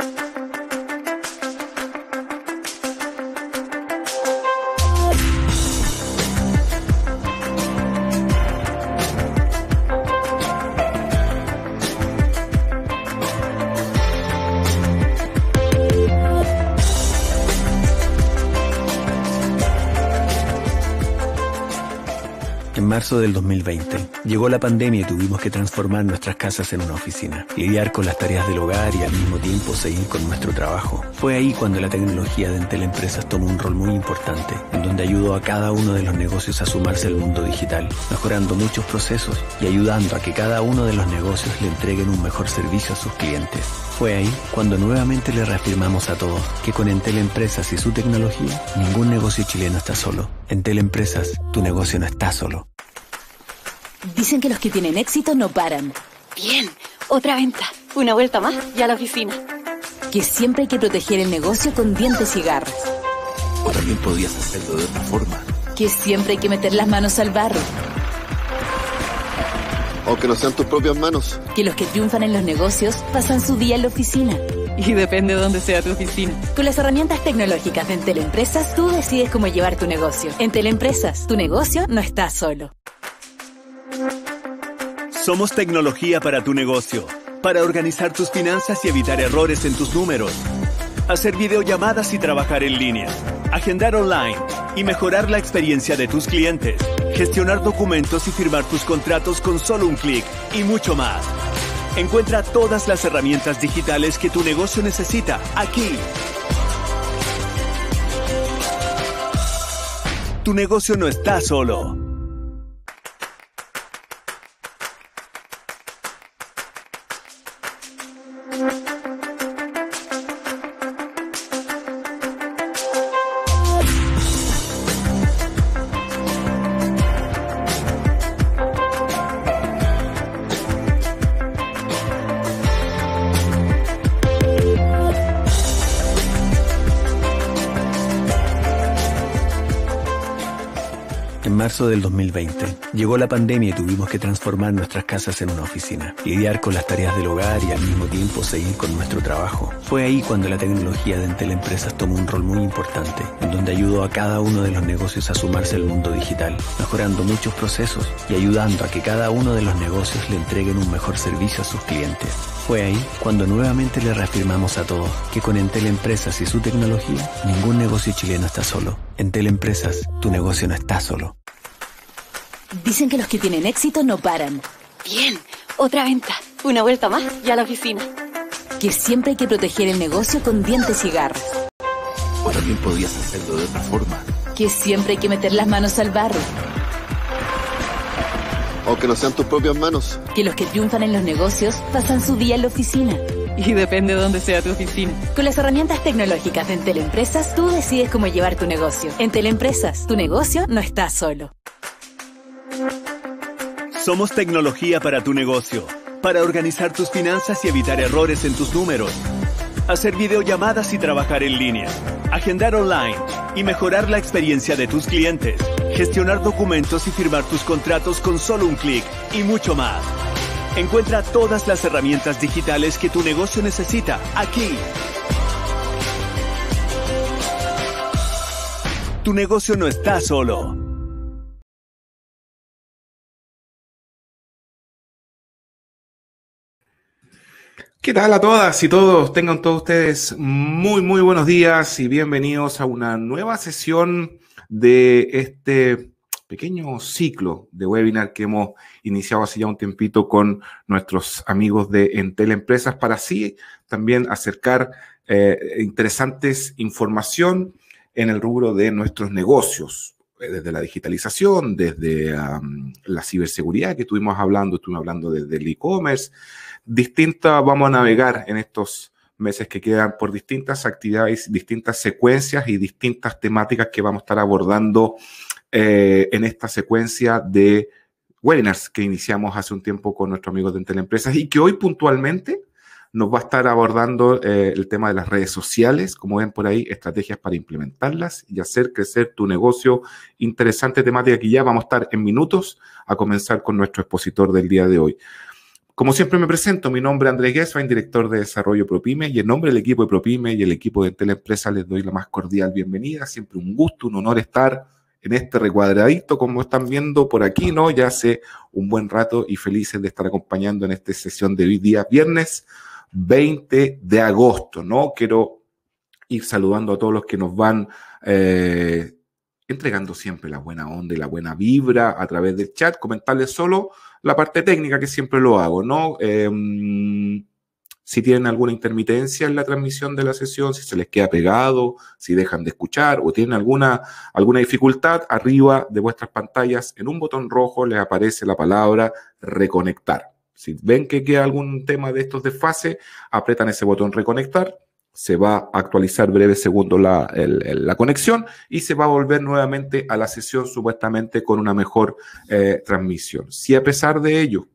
thank you del 2020. Llegó la pandemia y tuvimos que transformar nuestras casas en una oficina, lidiar con las tareas del hogar y al mismo tiempo seguir con nuestro trabajo. Fue ahí cuando la tecnología de Entel Empresas tomó un rol muy importante, en donde ayudó a cada uno de los negocios a sumarse al mundo digital, mejorando muchos procesos y ayudando a que cada uno de los negocios le entreguen un mejor servicio a sus clientes. Fue ahí cuando nuevamente le reafirmamos a todos que con Entel Empresas y su tecnología, ningún negocio chileno está solo. Entel Empresas, tu negocio no está solo. Dicen que los que tienen éxito no paran. Bien, otra venta. Una vuelta más y a la oficina. Que siempre hay que proteger el negocio con dientes y garras. O también podías hacerlo de otra forma. Que siempre hay que meter las manos al barro. O que no sean tus propias manos. Que los que triunfan en los negocios pasan su día en la oficina. Y depende de dónde sea tu oficina. Con las herramientas tecnológicas de Teleempresas, tú decides cómo llevar tu negocio. En Teleempresas, tu negocio no está solo. Somos tecnología para tu negocio, para organizar tus finanzas y evitar errores en tus números, hacer videollamadas y trabajar en línea, agendar online y mejorar la experiencia de tus clientes, gestionar documentos y firmar tus contratos con solo un clic y mucho más. Encuentra todas las herramientas digitales que tu negocio necesita aquí. Tu negocio no está solo. del 2020. Llegó la pandemia y tuvimos que transformar nuestras casas en una oficina, lidiar con las tareas del hogar y al mismo tiempo seguir con nuestro trabajo. Fue ahí cuando la tecnología de Entel Empresas tomó un rol muy importante, en donde ayudó a cada uno de los negocios a sumarse al mundo digital, mejorando muchos procesos y ayudando a que cada uno de los negocios le entreguen un mejor servicio a sus clientes. Fue ahí cuando nuevamente le reafirmamos a todos que con Entel Empresas y su tecnología, ningún negocio chileno está solo. Entel Empresas, tu negocio no está solo. Dicen que los que tienen éxito no paran. Bien, otra venta. Una vuelta más y a la oficina. Que siempre hay que proteger el negocio con dientes y garras. O también podías hacerlo de otra forma. Que siempre hay que meter las manos al barro. O que no sean tus propias manos. Que los que triunfan en los negocios pasan su día en la oficina. Y depende de dónde sea tu oficina. Con las herramientas tecnológicas de Teleempresas, tú decides cómo llevar tu negocio. En Teleempresas, tu negocio no está solo. Somos tecnología para tu negocio, para organizar tus finanzas y evitar errores en tus números, hacer videollamadas y trabajar en línea, agendar online y mejorar la experiencia de tus clientes, gestionar documentos y firmar tus contratos con solo un clic y mucho más. Encuentra todas las herramientas digitales que tu negocio necesita aquí. Tu negocio no está solo. ¿Qué tal a todas y todos? Tengan todos ustedes muy, muy buenos días y bienvenidos a una nueva sesión de este pequeño ciclo de webinar que hemos iniciado hace ya un tiempito con nuestros amigos de Entele Empresas para así también acercar eh, interesantes información en el rubro de nuestros negocios. Eh, desde la digitalización, desde la ciberseguridad que estuvimos hablando, estuvimos hablando desde el e-commerce, distintas, vamos a navegar en estos meses que quedan por distintas actividades, distintas secuencias y distintas temáticas que vamos a estar abordando eh, en esta secuencia de webinars que iniciamos hace un tiempo con nuestros amigos de Empresas y que hoy puntualmente nos va a estar abordando eh, el tema de las redes sociales, como ven por ahí, estrategias para implementarlas y hacer crecer tu negocio. Interesante temática que ya vamos a estar en minutos a comenzar con nuestro expositor del día de hoy. Como siempre me presento, mi nombre es Andrés director de desarrollo Propime y en nombre del equipo de Propime y el equipo de Teleempresa les doy la más cordial bienvenida. Siempre un gusto, un honor estar en este recuadradito, como están viendo por aquí, ¿no? Ya hace un buen rato y felices de estar acompañando en esta sesión de hoy día viernes 20 de agosto, ¿no? Quiero ir saludando a todos los que nos van eh, entregando siempre la buena onda y la buena vibra a través del chat, comentarles solo la parte técnica que siempre lo hago, ¿no? Em, si tienen alguna intermitencia en la transmisión de la sesión, si se les queda pegado, si dejan de escuchar o tienen alguna, alguna dificultad, arriba de vuestras pantallas en un botón rojo les aparece la palabra reconectar. Si ven que queda algún tema de estos de fase, apretan ese botón reconectar, se va a actualizar breve segundo la, conexión y se va a volver nuevamente a la sesión supuestamente con una mejor eh, transmisión. Si a pesar de ello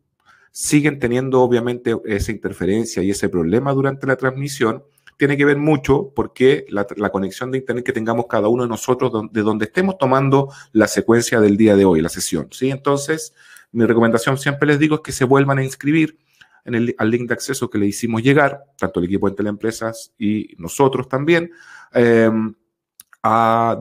siguen teniendo obviamente esa interferencia y ese problema durante la transmisión, tiene que ver mucho porque la, la, conexión de internet que tengamos cada uno de nosotros de donde estemos tomando la secuencia del día de hoy, la sesión. ¿sí? Entonces, mi recomendación siempre les digo es que se vuelvan a inscribir en el, al link de acceso que le hicimos llegar, tanto el equipo de Teleempresas y nosotros también. Eh,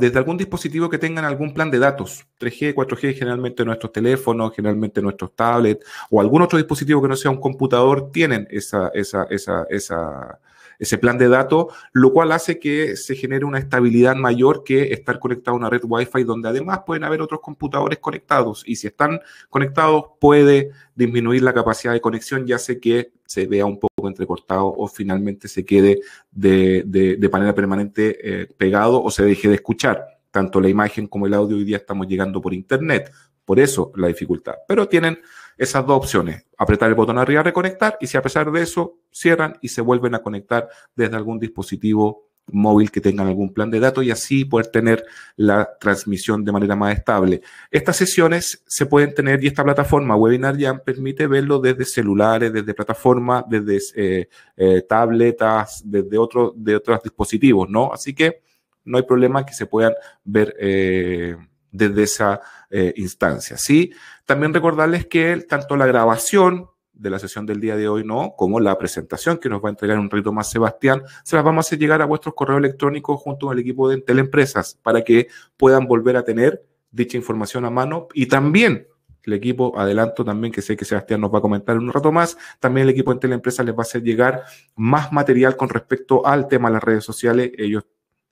desde algún dispositivo que tengan algún plan de datos, 3G, 4G, generalmente nuestros teléfonos, generalmente nuestros tablets o algún otro dispositivo que no sea un computador, tienen esa, esa, esa, esa, ese plan de datos, lo cual hace que se genere una estabilidad mayor que estar conectado a una red Wi-Fi donde además pueden haber otros computadores conectados y si están conectados puede disminuir la capacidad de conexión Ya sé que se vea un poco entrecortado o finalmente se quede de, de, de manera permanente eh, pegado o se deje de escuchar. Tanto la imagen como el audio hoy día estamos llegando por internet. Por eso la dificultad. Pero tienen esas dos opciones, apretar el botón arriba, reconectar, y si a pesar de eso cierran y se vuelven a conectar desde algún dispositivo móvil que tengan algún plan de datos y así poder tener la transmisión de manera más estable. Estas sesiones se pueden tener y esta plataforma Webinar Jam permite verlo desde celulares, desde plataformas, desde eh, eh, tabletas, desde otros de otros dispositivos, ¿no? Así que no hay problema que se puedan ver. Eh, desde esa eh, instancia. ¿sí? También recordarles que tanto la grabación de la sesión del día de hoy no, como la presentación que nos va a entregar un rato más Sebastián, se las vamos a hacer llegar a vuestros correos electrónicos junto al equipo de Teleempresas para que puedan volver a tener dicha información a mano y también el equipo, adelanto también que sé que Sebastián nos va a comentar en un rato más, también el equipo de Teleempresas les va a hacer llegar más material con respecto al tema de las redes sociales, ellos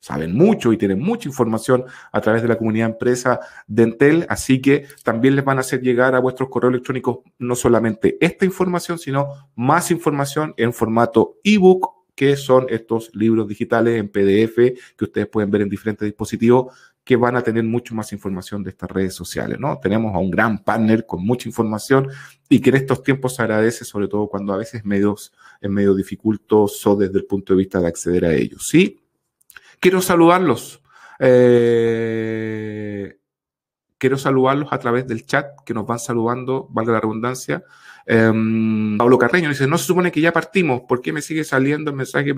saben mucho y tienen mucha información a través de la comunidad empresa de así que también les van a hacer llegar a vuestros correos electrónicos no solamente esta información, sino más información en formato ebook que son estos libros digitales en PDF que ustedes pueden ver en diferentes dispositivos que van a tener mucho más información de estas redes sociales, ¿no? Tenemos a un gran partner con mucha información y que en estos tiempos se agradece, sobre todo cuando a veces es medio dificultoso desde el punto de vista de acceder a ellos, ¿sí? quiero saludarlos. Eh, quiero saludarlos a través del chat que nos van saludando, valga la redundancia, Em, Pablo Carreño dice, no se supone que ya partimos, ¿por qué me sigue saliendo el mensaje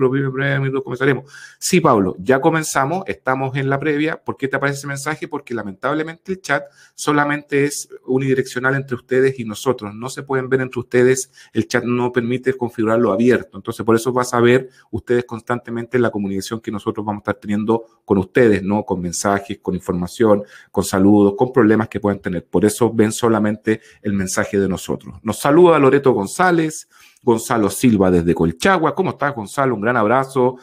comenzaremos? Sí, Pablo, ya comenzamos, estamos en la previa, ¿por qué te aparece ese mensaje? Porque lamentablemente el chat solamente es unidireccional entre ustedes y nosotros, no se pueden ver entre ustedes, el chat no permite configurarlo abierto, entonces por eso vas a ver ustedes constantemente la comunicación que nosotros vamos a estar teniendo con ustedes, ¿no? Con mensajes, con información, con saludos, con problemas que pueden tener, por eso ven solamente el mensaje de nosotros. Nos Saludos a Loreto González, Gonzalo Silva desde Colchagua. ¿Cómo estás, Gonzalo? Un gran abrazo.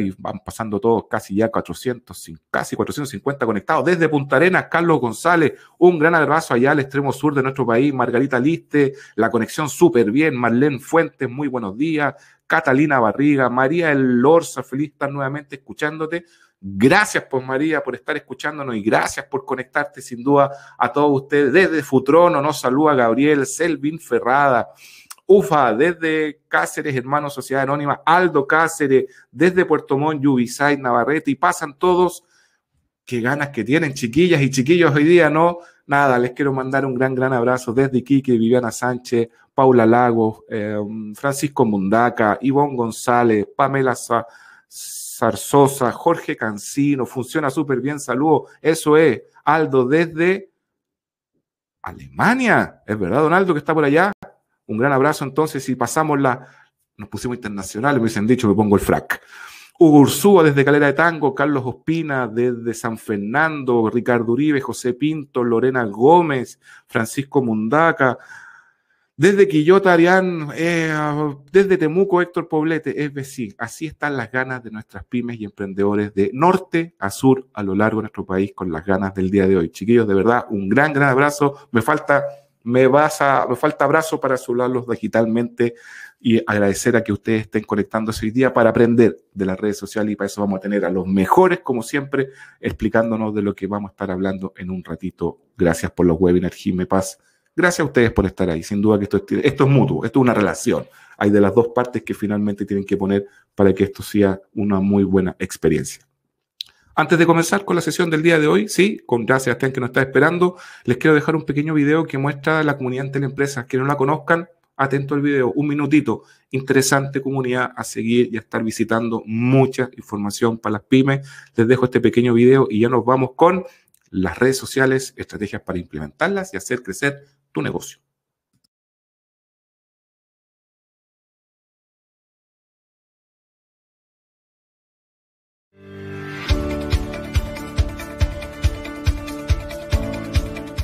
Y van pasando todos casi ya 400, casi 450 conectados. Desde Punta Arenas, Carlos González, un gran abrazo allá al extremo sur de nuestro país. Margarita Liste, la conexión súper bien. Marlene Fuentes, muy buenos días. Catalina Barriga, María Elorza, feliz estar nuevamente escuchándote. Gracias, pues María, por estar escuchándonos y gracias por conectarte sin duda a todos ustedes. Desde Futrono nos saluda Gabriel, Selvin Ferrada, Ufa, desde Cáceres, Hermanos Sociedad Anónima, Aldo Cáceres, desde Puerto Montt, Yubisay, Navarrete y pasan todos. Qué ganas que tienen, chiquillas y chiquillos hoy día, ¿no? Nada, les quiero mandar un gran, gran abrazo desde Iquique, Viviana Sánchez, Paula Lagos, eh, Francisco Mundaca, Ivonne González, Pamela Sá. Zarzosa, Jorge Cancino, funciona súper bien, saludo. Eso es, Aldo desde Alemania. ¿Es verdad, Donaldo, que está por allá? Un gran abrazo entonces si pasamos la... Nos pusimos internacionales, me hubiesen dicho, me pongo el frac. Hugo Ursúa desde Calera de Tango, Carlos Ospina desde San Fernando, Ricardo Uribe, José Pinto, Lorena Gómez, Francisco Mundaca, desde Quillota, Arián, eh, desde Temuco, Héctor Poblete, es decir, así están las ganas de nuestras pymes y emprendedores de norte a sur a lo largo de nuestro país con las ganas del día de hoy. Chiquillos, de verdad, un gran, gran abrazo. Me falta, me me falta abrazo para saludarlos digitalmente y agradecer a que ustedes estén conectándose hoy día para aprender de las redes sociales y para eso vamos a tener a los mejores, como siempre, explicándonos de lo que vamos a estar hablando en un ratito. Gracias por los webinars, Jimé Paz. Gracias a ustedes por estar ahí. Sin duda que esto es, esto es mutuo, esto es una relación. Hay de las dos partes que finalmente tienen que poner para que esto sea una muy buena experiencia. Antes de comenzar con la sesión del día de hoy, sí, con gracias a Sebastián que nos está esperando, les quiero dejar un pequeño video que muestra la comunidad entre empresas Que no la conozcan, atento al video, un minutito. Interesante comunidad a seguir y a estar visitando mucha información para las pymes. Les dejo este pequeño video y ya nos vamos con las redes sociales, estrategias para implementarlas y hacer crecer tu negocio.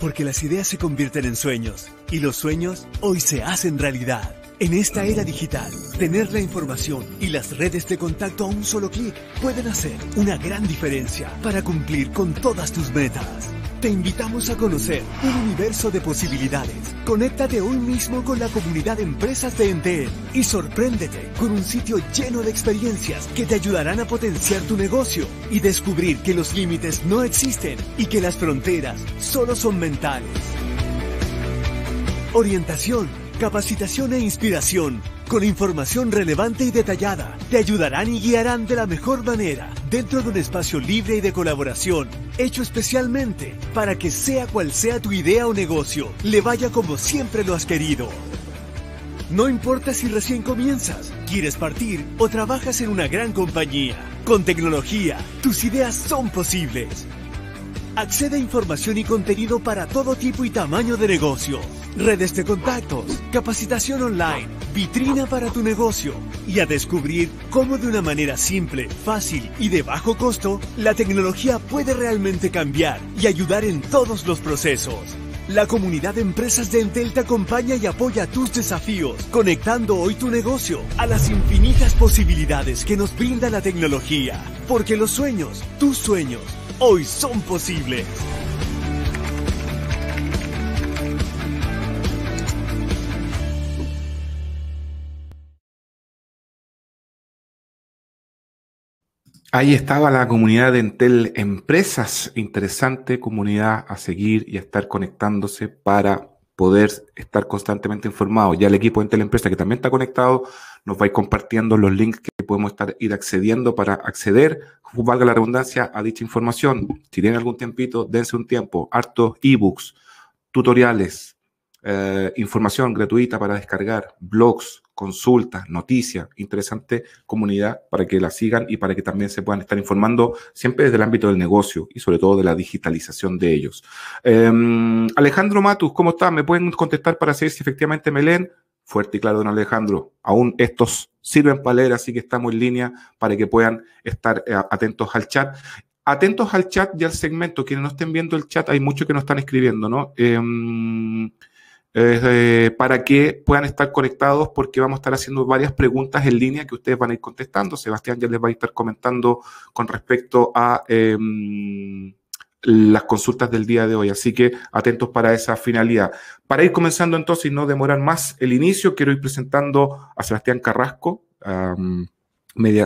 Porque las ideas se convierten en sueños y los sueños hoy se hacen realidad. En esta era digital, tener la información y las redes de contacto a un solo clic pueden hacer una gran diferencia para cumplir con todas tus metas. Te invitamos a conocer un universo de posibilidades. Conéctate hoy mismo con la comunidad de empresas de Entel y sorpréndete con un sitio lleno de experiencias que te ayudarán a potenciar tu negocio y descubrir que los límites no existen y que las fronteras solo son mentales. Orientación, capacitación e inspiración con información relevante y detallada. Te ayudarán y guiarán de la mejor manera, dentro de un espacio libre y de colaboración, hecho especialmente para que sea cual sea tu idea o negocio, le vaya como siempre lo has querido. No importa si recién comienzas, quieres partir o trabajas en una gran compañía. Con tecnología, tus ideas son posibles. Accede a información y contenido para todo tipo y tamaño de negocio. Redes de contactos, capacitación online, vitrina para tu negocio y a descubrir cómo de una manera simple, fácil y de bajo costo, la tecnología puede realmente cambiar y ayudar en todos los procesos. La comunidad de empresas de Entel te acompaña y apoya tus desafíos, conectando hoy tu negocio a las infinitas posibilidades que nos brinda la tecnología. Porque los sueños, tus sueños, hoy son posibles. Ahí estaba la comunidad de Entel Empresas, interesante comunidad a seguir y a estar conectándose para poder estar constantemente informado. Ya el equipo de Entel Empresas, que también está conectado, nos vais compartiendo los links que podemos estar, ir accediendo para acceder, valga la redundancia, a dicha información. Si tienen algún tiempito, dense un tiempo. Hartos ebooks, tutoriales, eh, información gratuita para descargar, blogs, consultas, noticias, interesante comunidad para que la sigan y para que también se puedan estar informando siempre desde el ámbito del negocio y sobre todo de la digitalización de ellos. Em, Alejandro Matus, ¿cómo está? ¿Me pueden contestar para saber si efectivamente me leen? Fuerte y claro, don Alejandro. Aún estos sirven para leer, así que estamos en línea para que puedan estar eh, atentos al chat. Atentos al chat y al segmento. Quienes no estén viendo el chat, hay muchos que no están escribiendo, ¿no? Em, para que puedan estar conectados porque vamos a estar haciendo varias preguntas en línea que ustedes van a ir contestando. Sebastián ya les va a estar comentando con respecto a... Em, las consultas del día de hoy. Así que atentos para esa finalidad. Para ir comenzando entonces y no demorar más el inicio, quiero ir presentando a Sebastián Carrasco,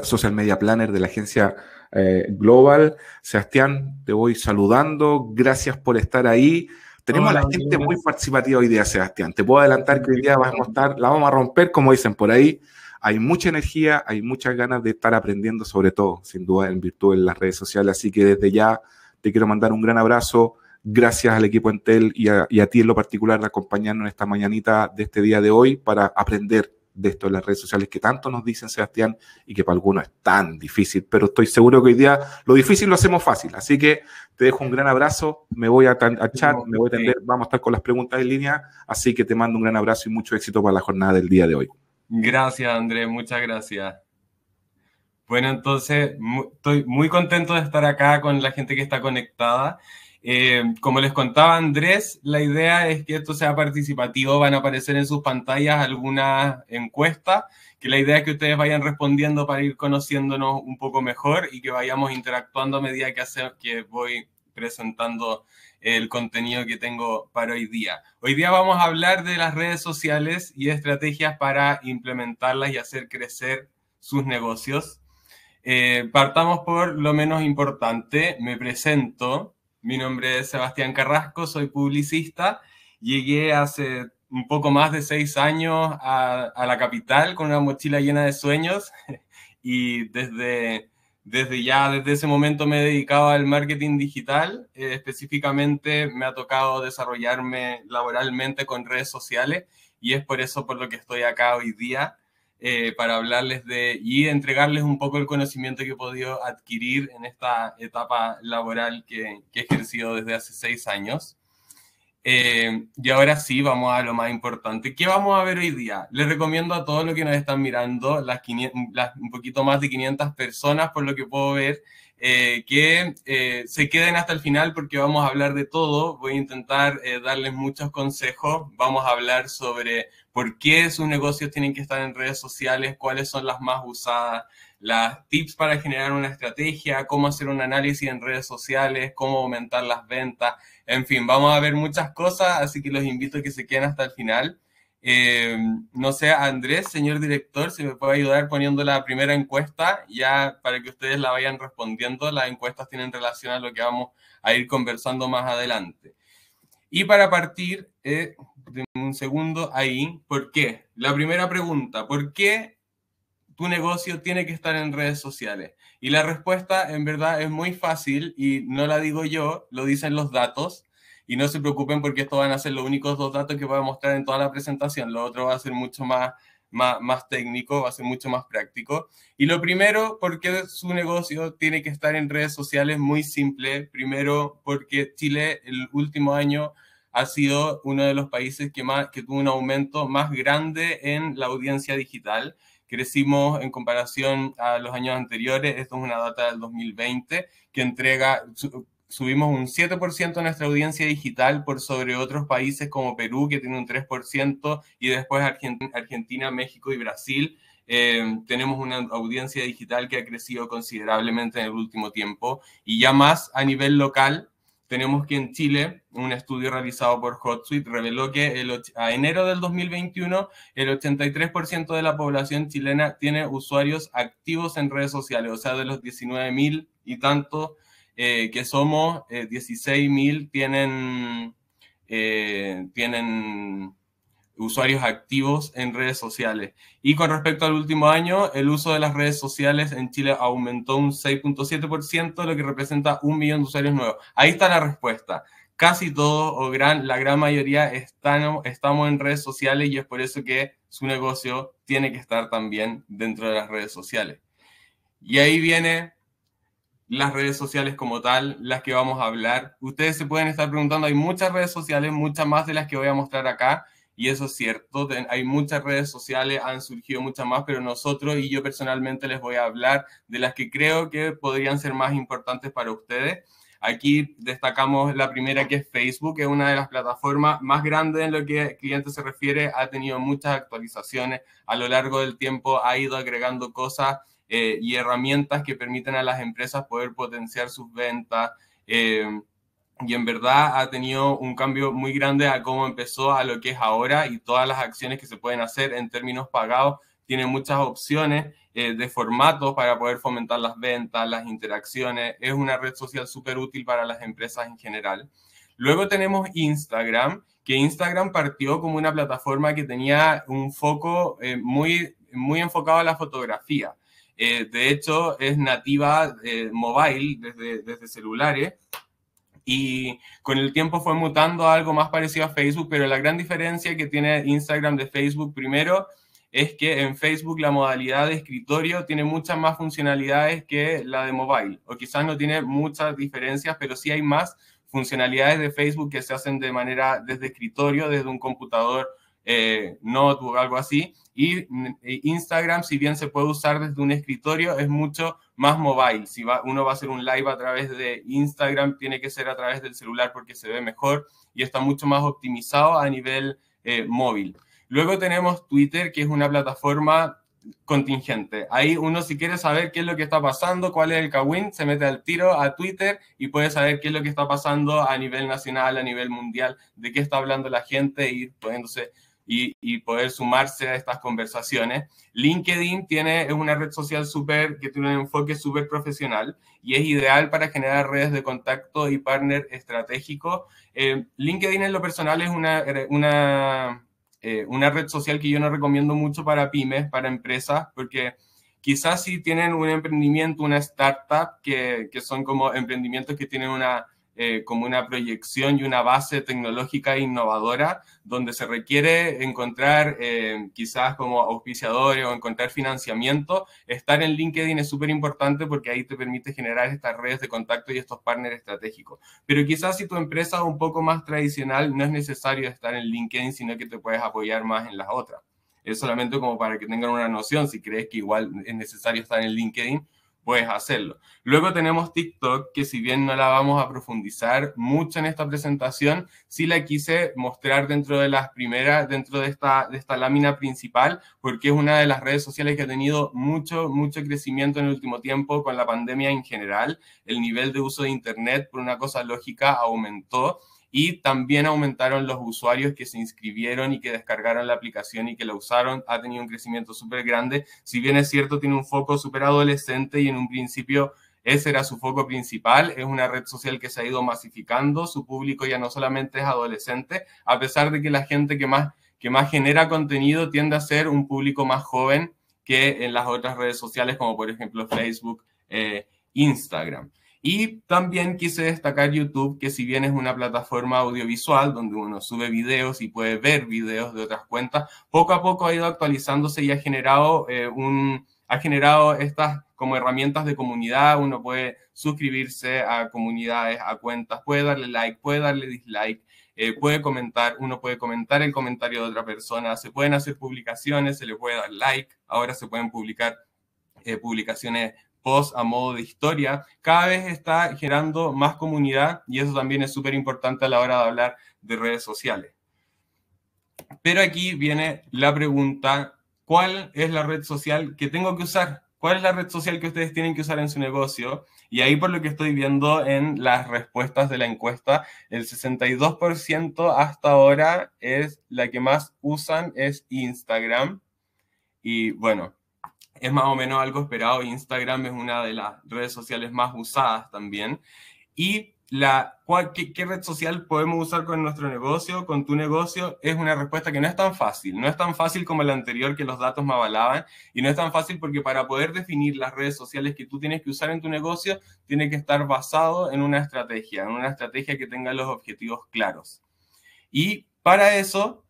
social media planner de la agencia eh, Global. Sebastián, te voy saludando. Gracias por estar ahí. Tenemos a la gente muy participativa hoy día, Sebastián. Te puedo adelantar que hoy día vamos a estar, la vamos a romper, como dicen por ahí. Hay mucha energía, hay muchas ganas de estar aprendiendo, sobre todo, sin duda, en virtud de las redes sociales. Así que desde ya, te quiero mandar un gran abrazo. Gracias al equipo Entel y a, ti en lo particular de acompañarnos en esta mañanita de este día de hoy para aprender de esto en las redes sociales que tanto nos dicen, Sebastián, y que para algunos es tan difícil, pero estoy seguro que hoy día lo difícil lo hacemos fácil. Así que te dejo un gran abrazo, me voy a, a chat, me voy a atender, vamos a estar con las preguntas en línea, así que te mando un gran abrazo y mucho éxito para la jornada del día de hoy. Gracias, Andrés, muchas gracias. Bueno, entonces estoy muy contento de estar acá con la gente que está conectada. Eh, como les contaba Andrés, la idea es que esto sea participativo, van a aparecer en sus pantallas algunas encuestas, que la idea es que ustedes vayan respondiendo para ir conociéndonos un poco mejor y que vayamos interactuando a medida que, que voy presentando el contenido que tengo para hoy día. Hoy día vamos a hablar de las redes sociales y estrategias para implementarlas y hacer crecer sus negocios. Eh, partamos por lo menos importante. Me presento. Mi nombre es Sebastián Carrasco, soy publicista. Llegué hace un poco más de seis años a, la capital con una mochila llena de sueños y desde, desde ya, desde ese momento me he dedicado al marketing digital. Eh, específicamente me ha tocado desarrollarme laboralmente con redes sociales y es por eso por lo que estoy acá hoy día. Eh, para hablarles de y entregarles un poco el conocimiento que he podido adquirir en esta etapa laboral que, que he ejercido desde hace seis años. Eh, y ahora sí, vamos a lo más importante. ¿Qué vamos a ver hoy día? Les recomiendo a todos los que nos están mirando, las, un poquito más de 500 personas, por lo que puedo ver, eh, que se queden hasta el final porque vamos a hablar de todo. Voy a intentar darles muchos consejos. Vamos a hablar sobre por qué sus negocios tienen que estar en redes sociales, cuáles son las más usadas, las tips para generar una estrategia, cómo hacer un análisis en redes sociales, cómo aumentar las ventas, en fin, vamos a ver muchas cosas, así que los invito a que se queden hasta el final. Eh, no sé, Andrés, señor director, si me puede ayudar poniendo la primera encuesta, ya para que ustedes la vayan respondiendo. Las encuestas tienen relación a lo que vamos a ir conversando más adelante. Y para partir, eh, un segundo ahí. ¿Por qué? La primera pregunta, ¿por qué tu negocio tiene que estar en redes sociales? Y la respuesta en verdad es muy fácil y no la digo yo, lo dicen los datos. Y no se preocupen porque esto van a ser los únicos dos datos que voy a mostrar en toda la presentación. Lo otro va a ser mucho más, más, más técnico, va a ser mucho más práctico. Y lo primero, ¿por qué su negocio tiene que estar en redes sociales, muy simple. Primero, porque Chile el último año ha sido uno de los países que, más, que tuvo un aumento más grande en la audiencia digital. Crecimos en comparación a los años anteriores, esto es una data del 2020, que entrega, subimos un 7% en nuestra audiencia digital por sobre otros países como Perú, que tiene un 3%, y después Argentina, México y Brasil. Eh, tenemos una audiencia digital que ha crecido considerablemente en el último tiempo y ya más a nivel local tenemos que en Chile un estudio realizado por HotSuite reveló que el, a enero del 2021 el 83% de la población chilena tiene usuarios activos en redes sociales, o sea, de los 19.000 y tanto eh, que somos, 16.000 eh, tienen, eh, tienen usuarios activos en redes sociales. Y con respecto al último año, el uso de las redes sociales en Chile aumentó un 6.7%, lo que representa un millón de usuarios nuevos. Ahí está la respuesta. Casi todos o gran, la gran mayoría están, estamos en redes sociales y es por eso que su negocio tiene que estar también dentro de las redes sociales. Y ahí viene las redes sociales como tal, las que vamos a hablar. Ustedes se pueden estar preguntando, hay muchas redes sociales, muchas más de las que voy a mostrar acá, y eso es cierto, hay muchas redes sociales, han surgido muchas más, pero nosotros y yo personalmente les voy a hablar de las que creo que podrían ser más importantes para ustedes. Aquí destacamos la primera que es Facebook, que es una de las plataformas más grandes en lo que cliente se refiere. Ha tenido muchas actualizaciones a lo largo del tiempo, ha ido agregando cosas eh, y herramientas que permiten a las empresas poder potenciar sus ventas. Eh, y en verdad ha tenido un cambio muy grande a cómo empezó a lo que es ahora y todas las acciones que se pueden hacer en términos pagados. Tiene muchas opciones eh, de formatos para poder fomentar las ventas, las interacciones. Es una red social súper útil para las empresas en general. Luego tenemos Instagram, que Instagram partió como una plataforma que tenía un foco eh, muy, muy enfocado a la fotografía. Eh, de hecho, es nativa mobile desde, desde celulares y con el tiempo fue mutando a algo más parecido a Facebook, pero la gran diferencia que tiene Instagram de Facebook primero es que en Facebook la modalidad de escritorio tiene muchas más funcionalidades que la de mobile, o quizás no tiene muchas diferencias, pero sí hay más funcionalidades de Facebook que se hacen de manera desde escritorio, desde un computador eh, o algo así. Y eh, Instagram, si bien se puede usar desde un escritorio, es mucho más mobile. Si uno va a hacer un live a través de Instagram, tiene que ser a través del celular porque se ve mejor y está mucho más optimizado a nivel eh, móvil. Luego tenemos Twitter, que es una plataforma contingente. Ahí uno si quiere saber qué es lo que está pasando, cuál es el Kawin, se mete al tiro a Twitter y puede saber qué es lo que está pasando a nivel nacional, a nivel mundial, de qué está hablando la gente y ir pues, poniéndose y, poder sumarse a estas conversaciones. LinkedIn tiene, es una red social super, que tiene un enfoque súper profesional y es ideal para generar redes de contacto y partner estratégico. Eh, LinkedIn en lo personal es una, eh, una, eh, una red social que yo no recomiendo mucho para pymes, para empresas, porque quizás si tienen un emprendimiento, una startup, que, que son como emprendimientos que tienen una eh, como una proyección y una base tecnológica innovadora, donde se requiere encontrar eh, quizás como auspiciadores o encontrar financiamiento, estar en LinkedIn es súper importante porque ahí te permite generar estas redes de contacto y estos partners estratégicos. Pero quizás si tu empresa es un poco más tradicional, no es necesario estar en LinkedIn, sino que te puedes apoyar más en las otras. Es solamente como para que tengan una noción, si crees que igual es necesario estar en LinkedIn, puedes hacerlo. Luego tenemos TikTok, que si bien no la vamos a profundizar mucho en esta presentación, sí la quise mostrar dentro de las primeras, dentro de esta, de esta lámina principal, porque es una de las redes sociales que ha tenido mucho, mucho crecimiento en el último tiempo con la pandemia en general. El nivel de uso de Internet, por una cosa lógica, aumentó y también aumentaron los usuarios que se inscribieron y que descargaron la aplicación y que la usaron. Ha tenido un crecimiento súper grande. Si bien es cierto, tiene un foco súper adolescente y en un principio ese era su foco principal. Es una red social que se ha ido masificando. Su público ya no solamente es adolescente, a pesar de que la gente que más, que más genera contenido tiende a ser un público más joven que en las otras redes sociales, como por ejemplo Facebook, eh, Instagram. Y también quise destacar YouTube, que si bien es una plataforma audiovisual donde uno sube videos y puede ver videos de otras cuentas, poco a poco ha ido actualizándose y ha generado eh, un ha generado estas como herramientas de comunidad, uno puede suscribirse a comunidades, a cuentas, puede darle like, puede darle dislike, eh, puede comentar, uno puede comentar el comentario de otra persona, se pueden hacer publicaciones, se le puede dar like, ahora se pueden publicar eh, publicaciones post a modo de historia, cada vez está generando más comunidad y eso también es súper importante a la hora de hablar de redes sociales. Pero aquí viene la pregunta, ¿cuál es la red social que tengo que usar? ¿Cuál es la red social que ustedes tienen que usar en su negocio? Y ahí por lo que estoy viendo en las respuestas de la encuesta, el 62% hasta ahora es la que más usan es Instagram. Y bueno, es más o menos algo esperado. Instagram es una de las redes sociales más usadas también. ¿Y la, qué, qué, red social podemos usar con nuestro negocio, con tu negocio? Es una respuesta que no es tan fácil. No es tan fácil como la anterior que los datos me avalaban. Y no es tan fácil porque para poder definir las redes sociales que tú tienes que usar en tu negocio, tiene que estar basado en una estrategia, en una estrategia que tenga los objetivos claros. Y para eso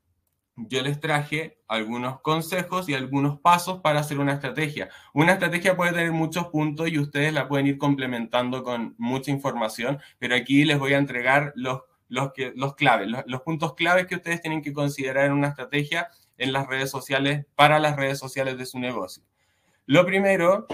yo les traje algunos consejos y algunos pasos para hacer una estrategia. Una estrategia puede tener muchos puntos y ustedes la pueden ir complementando con mucha información, pero aquí les voy a entregar los, los, los claves, puntos claves que ustedes tienen que considerar en una estrategia en las redes sociales, para las redes sociales de su negocio. Lo primero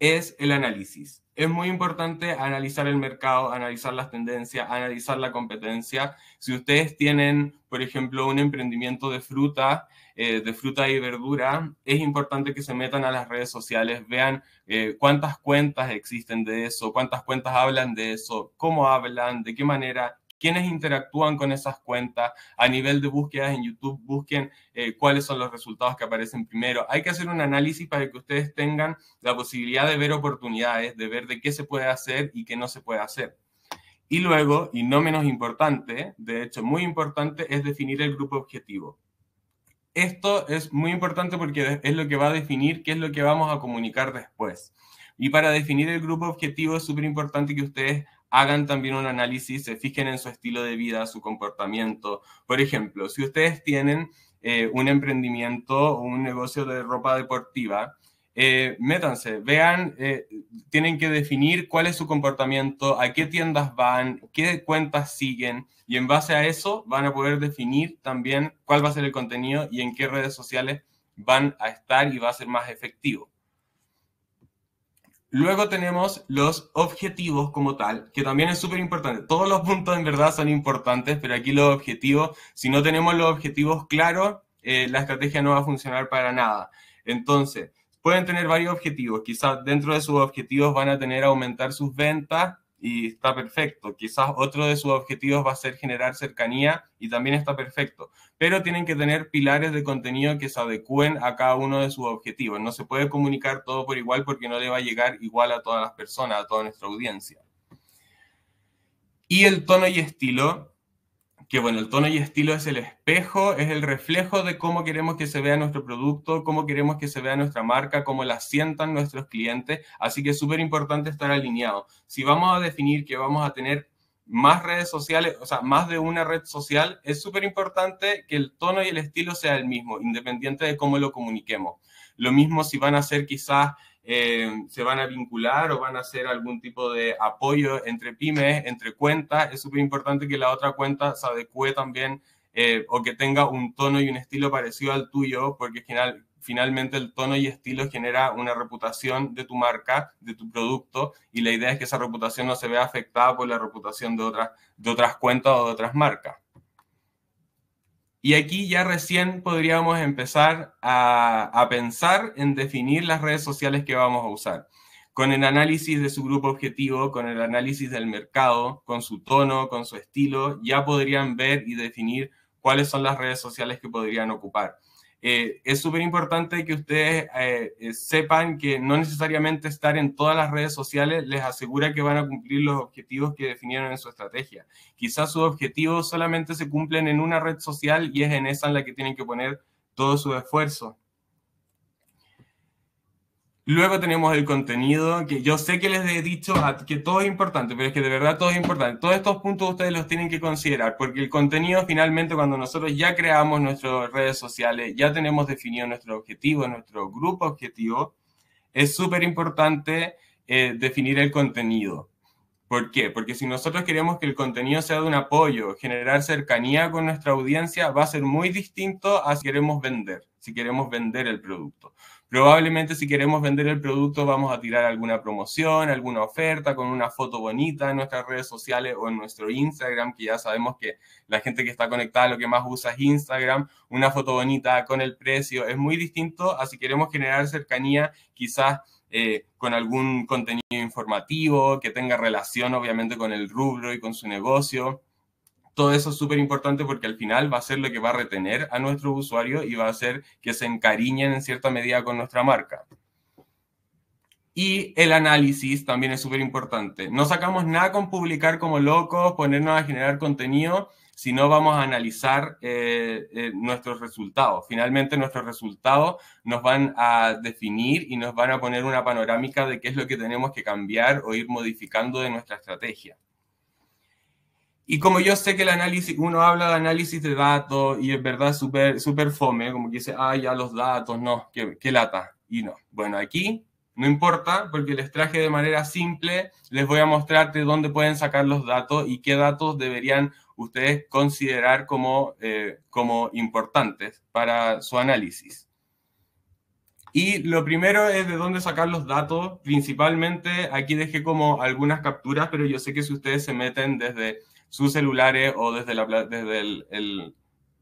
es el análisis. Es muy importante analizar el mercado, analizar las tendencias, analizar la competencia. Si ustedes tienen, por ejemplo, un emprendimiento de fruta, eh, de fruta y verdura, es importante que se metan a las redes sociales, vean eh, cuántas cuentas existen de eso, cuántas cuentas hablan de eso, cómo hablan, de qué manera, quiénes interactúan con esas cuentas. A nivel de búsquedas en YouTube, busquen eh, cuáles son los resultados que aparecen primero. Hay que hacer un análisis para que ustedes tengan la posibilidad de ver oportunidades, de ver de qué se puede hacer y qué no se puede hacer. Y luego, y no menos importante, de hecho muy importante, es definir el grupo objetivo. Esto es muy importante porque es lo que va a definir qué es lo que vamos a comunicar después. Y para definir el grupo objetivo es súper importante que ustedes hagan también un análisis, se fijen en su estilo de vida, su comportamiento. Por ejemplo, si ustedes tienen eh, un emprendimiento o un negocio de ropa deportiva, eh, métanse, vean, eh, tienen que definir cuál es su comportamiento, a qué tiendas van, qué cuentas siguen, y en base a eso van a poder definir también cuál va a ser el contenido y en qué redes sociales van a estar y va a ser más efectivo. Luego tenemos los objetivos como tal, que también es súper importante. Todos los puntos en verdad son importantes, pero aquí los objetivos, si no tenemos los objetivos claros, eh, la estrategia no va a funcionar para nada. Entonces, pueden tener varios objetivos. Quizás dentro de sus objetivos van a tener aumentar sus ventas y está perfecto. Quizás otro de sus objetivos va a ser generar cercanía y también está perfecto. Pero tienen que tener pilares de contenido que se adecúen a cada uno de sus objetivos. No se puede comunicar todo por igual porque no le va a llegar igual a todas las personas, a toda nuestra audiencia. Y el tono y estilo que bueno, el tono y estilo es el espejo, es el reflejo de cómo queremos que se vea nuestro producto, cómo queremos que se vea nuestra marca, cómo la sientan nuestros clientes, así que es súper importante estar alineado. Si vamos a definir que vamos a tener más redes sociales, o sea, más de una red social, es súper importante que el tono y el estilo sea el mismo, independiente de cómo lo comuniquemos. Lo mismo si van a ser quizás eh, se van a vincular o van a hacer algún tipo de apoyo entre pymes, entre cuentas. Es súper importante que la otra cuenta se adecue también eh, o que tenga un tono y un estilo parecido al tuyo, porque final, finalmente el tono y estilo genera una reputación de tu marca, de tu producto, y la idea es que esa reputación no se vea afectada por la reputación de de otras cuentas o de otras marcas. Y aquí ya recién podríamos empezar a, a, pensar en definir las redes sociales que vamos a usar, con el análisis de su grupo objetivo, con el análisis del mercado, con su tono, con su estilo, ya podrían ver y definir cuáles son las redes sociales que podrían ocupar. Eh, es súper importante que ustedes eh, eh, sepan que no necesariamente estar en todas las redes sociales les asegura que van a cumplir los objetivos que definieron en su estrategia. Quizás sus objetivos solamente se cumplen en una red social y es en esa en la que tienen que poner todo su esfuerzo. Luego tenemos el contenido, que yo sé que les he dicho que todo es importante, pero es que de verdad todo es importante. Todos estos puntos ustedes los tienen que considerar, porque el contenido finalmente cuando nosotros ya creamos nuestras redes sociales, ya tenemos definido nuestro objetivo, nuestro grupo objetivo, es súper importante eh, definir el contenido. ¿Por qué? Porque si nosotros queremos que el contenido sea de un apoyo, generar cercanía con nuestra audiencia, va a ser muy distinto a si queremos vender, si queremos vender el producto. Probablemente si queremos vender el producto vamos a tirar alguna promoción, alguna oferta con una foto bonita en nuestras redes sociales o en nuestro Instagram, que ya sabemos que la gente que está conectada lo que más usa es Instagram, una foto bonita con el precio, es muy distinto a si queremos generar cercanía quizás eh, con algún contenido informativo que tenga relación obviamente con el rubro y con su negocio. Todo eso es súper importante porque al final va a ser lo que va a retener a nuestro usuario y va a hacer que se encariñen en cierta medida con nuestra marca. Y el análisis también es súper importante. No sacamos nada con publicar como locos, ponernos a generar contenido, si no vamos a analizar eh, eh, nuestros resultados. Finalmente nuestros resultados nos van a definir y nos van a poner una panorámica de qué es lo que tenemos que cambiar o ir modificando de nuestra estrategia. Y como yo sé que el análisis, uno habla de análisis de datos y es verdad súper fome, como que dice, ah, ya los datos, no, qué, lata. Y no. Bueno, aquí no importa, porque les traje de manera simple, les voy a mostrarte dónde pueden sacar los datos y qué datos deberían ustedes considerar como, eh, como importantes para su análisis. Y lo primero es de dónde sacar los datos. Principalmente aquí dejé como algunas capturas, pero yo sé que si ustedes se meten desde sus celulares o desde, desde, el,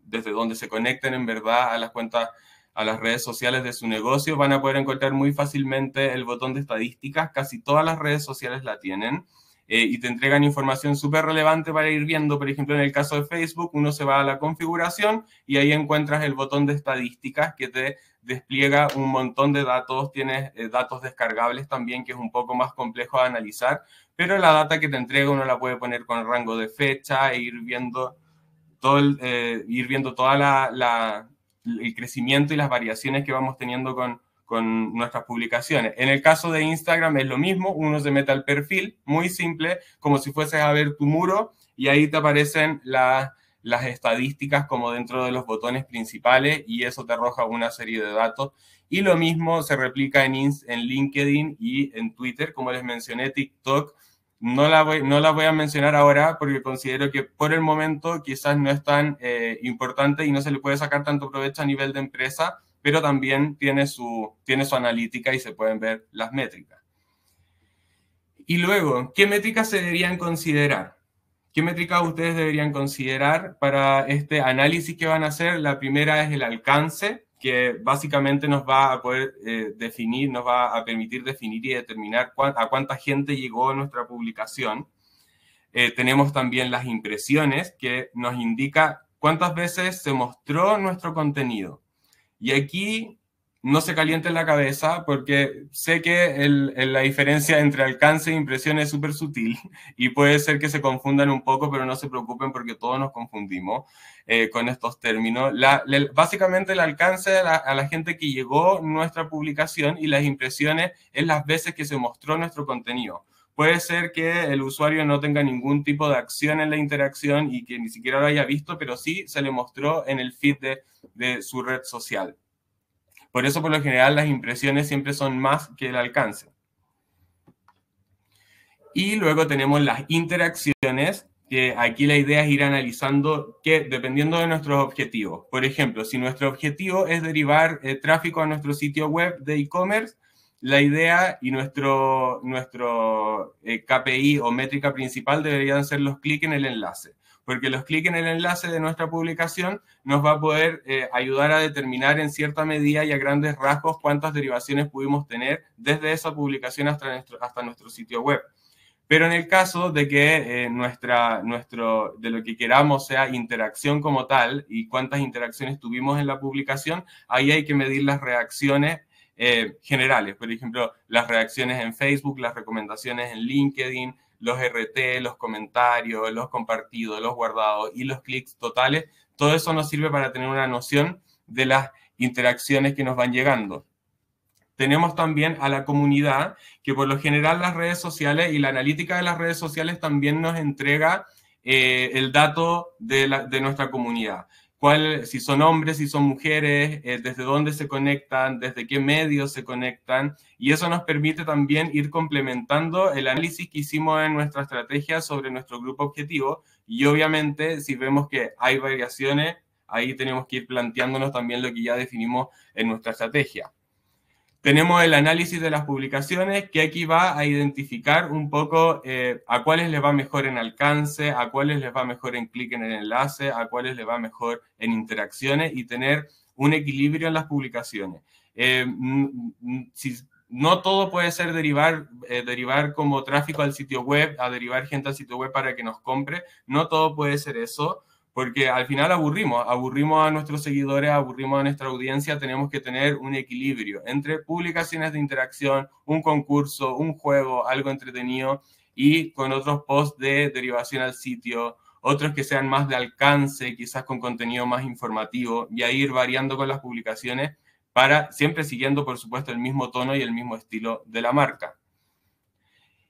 desde donde se conecten en verdad a las cuentas, a las redes sociales de su negocio, van a poder encontrar muy fácilmente el botón de estadísticas. Casi todas las redes sociales la tienen. Eh, y te entregan información súper relevante para ir viendo. Por ejemplo, en el caso de Facebook, uno se va a la configuración y ahí encuentras el botón de estadísticas que te despliega un montón de datos, tienes eh, datos descargables también, que es un poco más complejo de analizar, pero la data que te entrega uno la puede poner con rango de fecha e ir viendo todo el, eh, ir viendo toda el crecimiento y las variaciones que vamos teniendo con, con nuestras publicaciones. En el caso de Instagram es lo mismo, uno se mete al perfil, muy simple, como si fueses a ver tu muro y ahí te aparecen las las estadísticas como dentro de los botones principales y eso te arroja una serie de datos. Y lo mismo se replica en, en LinkedIn y en Twitter, como les mencioné, TikTok. No la, voy, no la voy a mencionar ahora porque considero que por el momento quizás no es tan eh, importante y no se le puede sacar tanto provecho a nivel de empresa, pero también tiene su, tiene su analítica y se pueden ver las métricas. Y luego, ¿qué métricas se deberían considerar? ¿Qué métricas ustedes deberían considerar para este análisis que van a hacer? La primera es el alcance, que básicamente nos va a poder eh, definir, nos va a permitir definir y determinar a cuánta gente llegó nuestra publicación. Eh, tenemos también las impresiones, que nos indica cuántas veces se mostró nuestro contenido. Y aquí no se calienten la cabeza porque sé que la diferencia entre alcance e impresión es súper sutil y puede ser que se confundan un poco, pero no se preocupen porque todos nos confundimos eh, con estos términos. básicamente el alcance a la, gente que llegó nuestra publicación y las impresiones es las veces que se mostró nuestro contenido. Puede ser que el usuario no tenga ningún tipo de acción en la interacción y que ni siquiera lo haya visto, pero sí se le mostró en el feed de su red social. Por eso, por lo general, las impresiones siempre son más que el alcance. Y luego tenemos las interacciones, que aquí la idea es ir analizando que dependiendo de nuestros objetivos. Por ejemplo, si nuestro objetivo es derivar eh, tráfico a nuestro sitio web de e-commerce, la idea y nuestro, nuestro eh, KPI o métrica principal deberían ser los clics en el enlace porque los clics en el enlace de nuestra publicación nos va a poder eh, ayudar a determinar en cierta medida y a grandes rasgos cuántas derivaciones pudimos tener desde esa publicación hasta nuestro, hasta nuestro sitio web. Pero en el caso de que eh, nuestra, nuestro, de lo que queramos sea interacción como tal y cuántas interacciones tuvimos en la publicación, ahí hay que medir las reacciones eh, generales. Por ejemplo, las reacciones en Facebook, las recomendaciones en LinkedIn, los RT, los comentarios, los compartidos, los guardados y los clics totales, todo eso nos sirve para tener una noción de las interacciones que nos van llegando. Tenemos también a la comunidad, que por lo general las redes sociales y la analítica de las redes sociales también nos entrega eh, el dato de nuestra comunidad cuál, si son hombres, si son mujeres, eh, desde dónde se conectan, desde qué medios se conectan. Y eso nos permite también ir complementando el análisis que hicimos en nuestra estrategia sobre nuestro grupo objetivo. Y obviamente, si vemos que hay variaciones, ahí tenemos que ir planteándonos también lo que ya definimos en nuestra estrategia. Tenemos el análisis de las publicaciones, que aquí va a identificar un poco eh, a cuáles les va mejor en alcance, a cuáles les va mejor en clic en el enlace, a cuáles les va mejor en interacciones y tener un equilibrio en las publicaciones. Eh, si, no todo puede ser derivar, eh, derivar como tráfico al sitio web, a derivar gente al sitio web para que nos compre, no todo puede ser eso porque al final aburrimos, aburrimos a nuestros seguidores, aburrimos a nuestra audiencia, tenemos que tener un equilibrio entre publicaciones de interacción, un concurso, un juego, algo entretenido y con otros posts de derivación al sitio, otros que sean más de alcance, quizás con contenido más informativo y a ir variando con las publicaciones para siempre siguiendo, por supuesto, el mismo tono y el mismo estilo de la marca.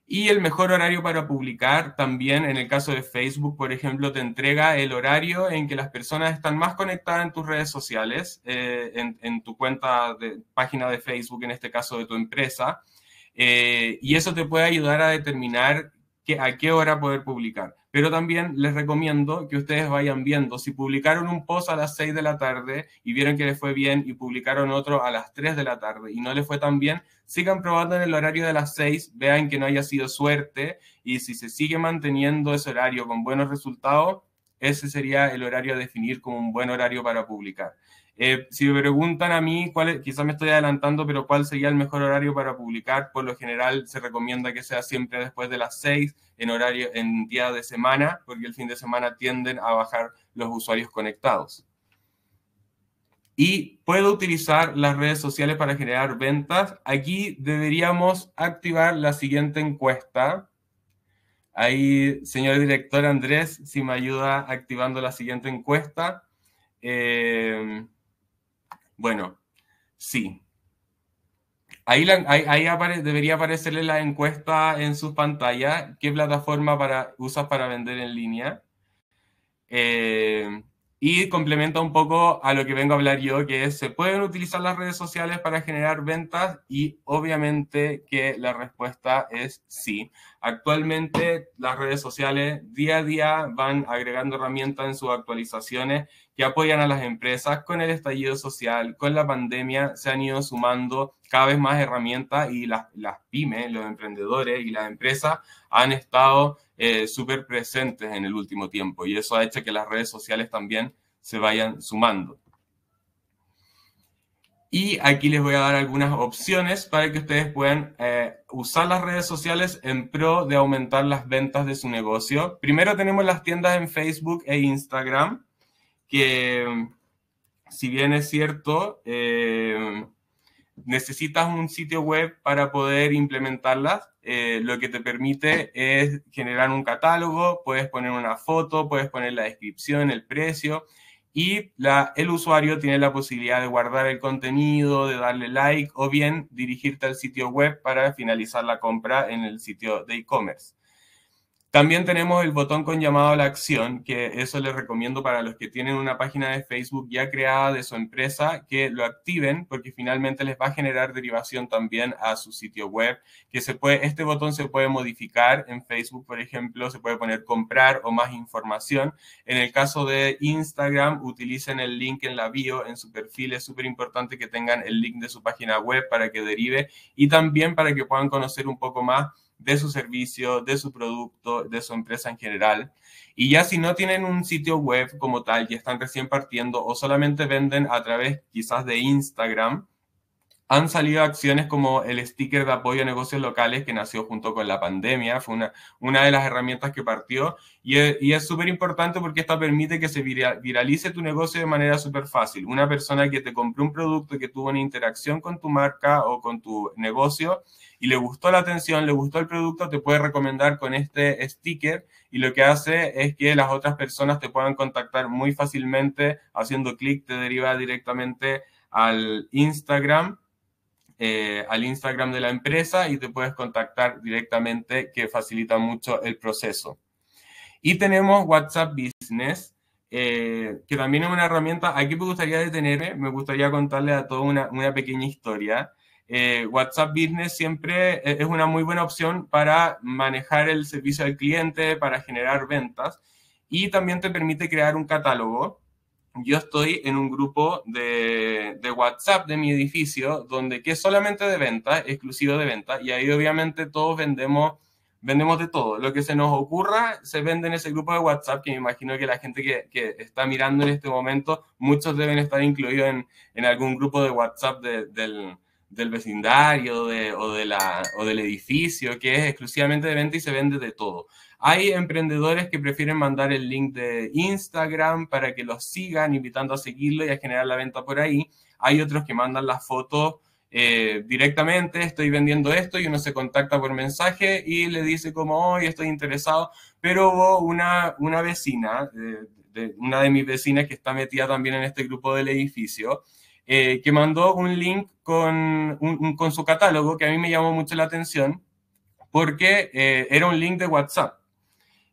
Y el mejor horario para publicar también, en el caso de Facebook, por ejemplo, te entrega el horario en que las personas están más conectadas en tus redes sociales, eh, en, tu cuenta de página de Facebook, en este caso de tu empresa. Eh, y eso te puede ayudar a determinar a qué hora poder publicar. Pero también les recomiendo que ustedes vayan viendo, si publicaron un post a las 6 de la tarde y vieron que les fue bien y publicaron otro a las 3 de la tarde y no les fue tan bien, sigan probando en el horario de las 6, vean que no haya sido suerte y si se sigue manteniendo ese horario con buenos resultados, ese sería el horario a definir como un buen horario para publicar. Eh, si me preguntan a mí, cuál, quizás me estoy adelantando, pero cuál sería el mejor horario para publicar, por lo general se recomienda que sea siempre después de las 6 en horario en día de semana, porque el fin de semana tienden a bajar los usuarios conectados. Y puedo utilizar las redes sociales para generar ventas. Aquí deberíamos activar la siguiente encuesta. Ahí, señor director Andrés, si me ayuda activando la siguiente encuesta. Eh, bueno, sí. Ahí, debería aparecerle la encuesta en su pantalla. ¿Qué plataforma usas para vender en línea? Eh, y complementa un poco a lo que vengo a hablar yo, que es, se pueden utilizar las redes sociales para generar ventas y obviamente que la respuesta es sí. Actualmente las redes sociales día a día van agregando herramientas en sus actualizaciones que apoyan a las empresas con el estallido social, con la pandemia, se han ido sumando cada vez más herramientas y las, pymes, los emprendedores y las empresas han estado eh, súper presentes en el último tiempo y eso ha hecho que las redes sociales también se vayan sumando. Y aquí les voy a dar algunas opciones para que ustedes puedan eh, usar las redes sociales en pro de aumentar las ventas de su negocio. Primero tenemos las tiendas en Facebook e Instagram, que si bien es cierto, eh, necesitas un sitio web para poder implementarlas. Eh, lo que te permite es generar un catálogo, puedes poner una foto, puedes poner la descripción, el precio y el usuario tiene la posibilidad de guardar el contenido, de darle like o bien dirigirte al sitio web para finalizar la compra en el sitio de e-commerce. También tenemos el botón con llamado a la acción, que eso les recomiendo para los que tienen una página de Facebook ya creada de su empresa, que lo activen porque finalmente les va a generar derivación también a su sitio web, que se puede, este botón se puede modificar en Facebook, por ejemplo, se puede poner comprar o más información. En el caso de Instagram, utilicen el link en la bio, en su perfil, es súper importante que tengan el link de su página web para que derive y también para que puedan conocer un poco más de su servicio, de su producto, de su empresa en general. Y ya si no tienen un sitio web como tal ya están recién partiendo o solamente venden a través quizás de Instagram, han salido acciones como el sticker de apoyo a negocios locales que nació junto con la pandemia, fue una, una de las herramientas que partió y es súper importante porque esto permite que se viralice tu negocio de manera súper fácil. Una persona que te compró un producto que tuvo una interacción con tu marca o con tu negocio y le gustó la atención, le gustó el producto, te puede recomendar con este sticker y lo que hace es que las otras personas te puedan contactar muy fácilmente haciendo clic, te deriva directamente al Instagram eh, al Instagram de la empresa y te puedes contactar directamente, que facilita mucho el proceso. Y tenemos WhatsApp Business, eh, que también es una herramienta. Aquí me gustaría detenerme, me gustaría contarle a todos una, pequeña historia. Eh, WhatsApp Business siempre e, es una muy buena opción para manejar el servicio al cliente, para generar ventas y también te permite crear un catálogo yo estoy en un grupo de, WhatsApp de mi edificio, donde que es solamente de venta, exclusivo de venta, y ahí obviamente todos vendemos, vendemos de todo. Lo que se nos ocurra se vende en ese grupo de WhatsApp, que me imagino que la gente que, está mirando en este momento, muchos deben estar incluidos en, algún grupo de WhatsApp del, del, vecindario de, la, o del edificio, que es exclusivamente de venta y se vende de todo. Hay emprendedores que prefieren mandar el link de Instagram para que los sigan, invitando a seguirlo y a generar la venta por ahí. Hay otros que mandan las fotos eh, directamente, estoy vendiendo esto y uno se contacta por mensaje y le dice como, hoy estoy interesado, pero hubo una, una vecina, eh, de, una de mis vecinas que está metida también en este grupo del edificio, eh, que mandó un link con, con su catálogo que a mí me llamó mucho la atención porque era un link de WhatsApp.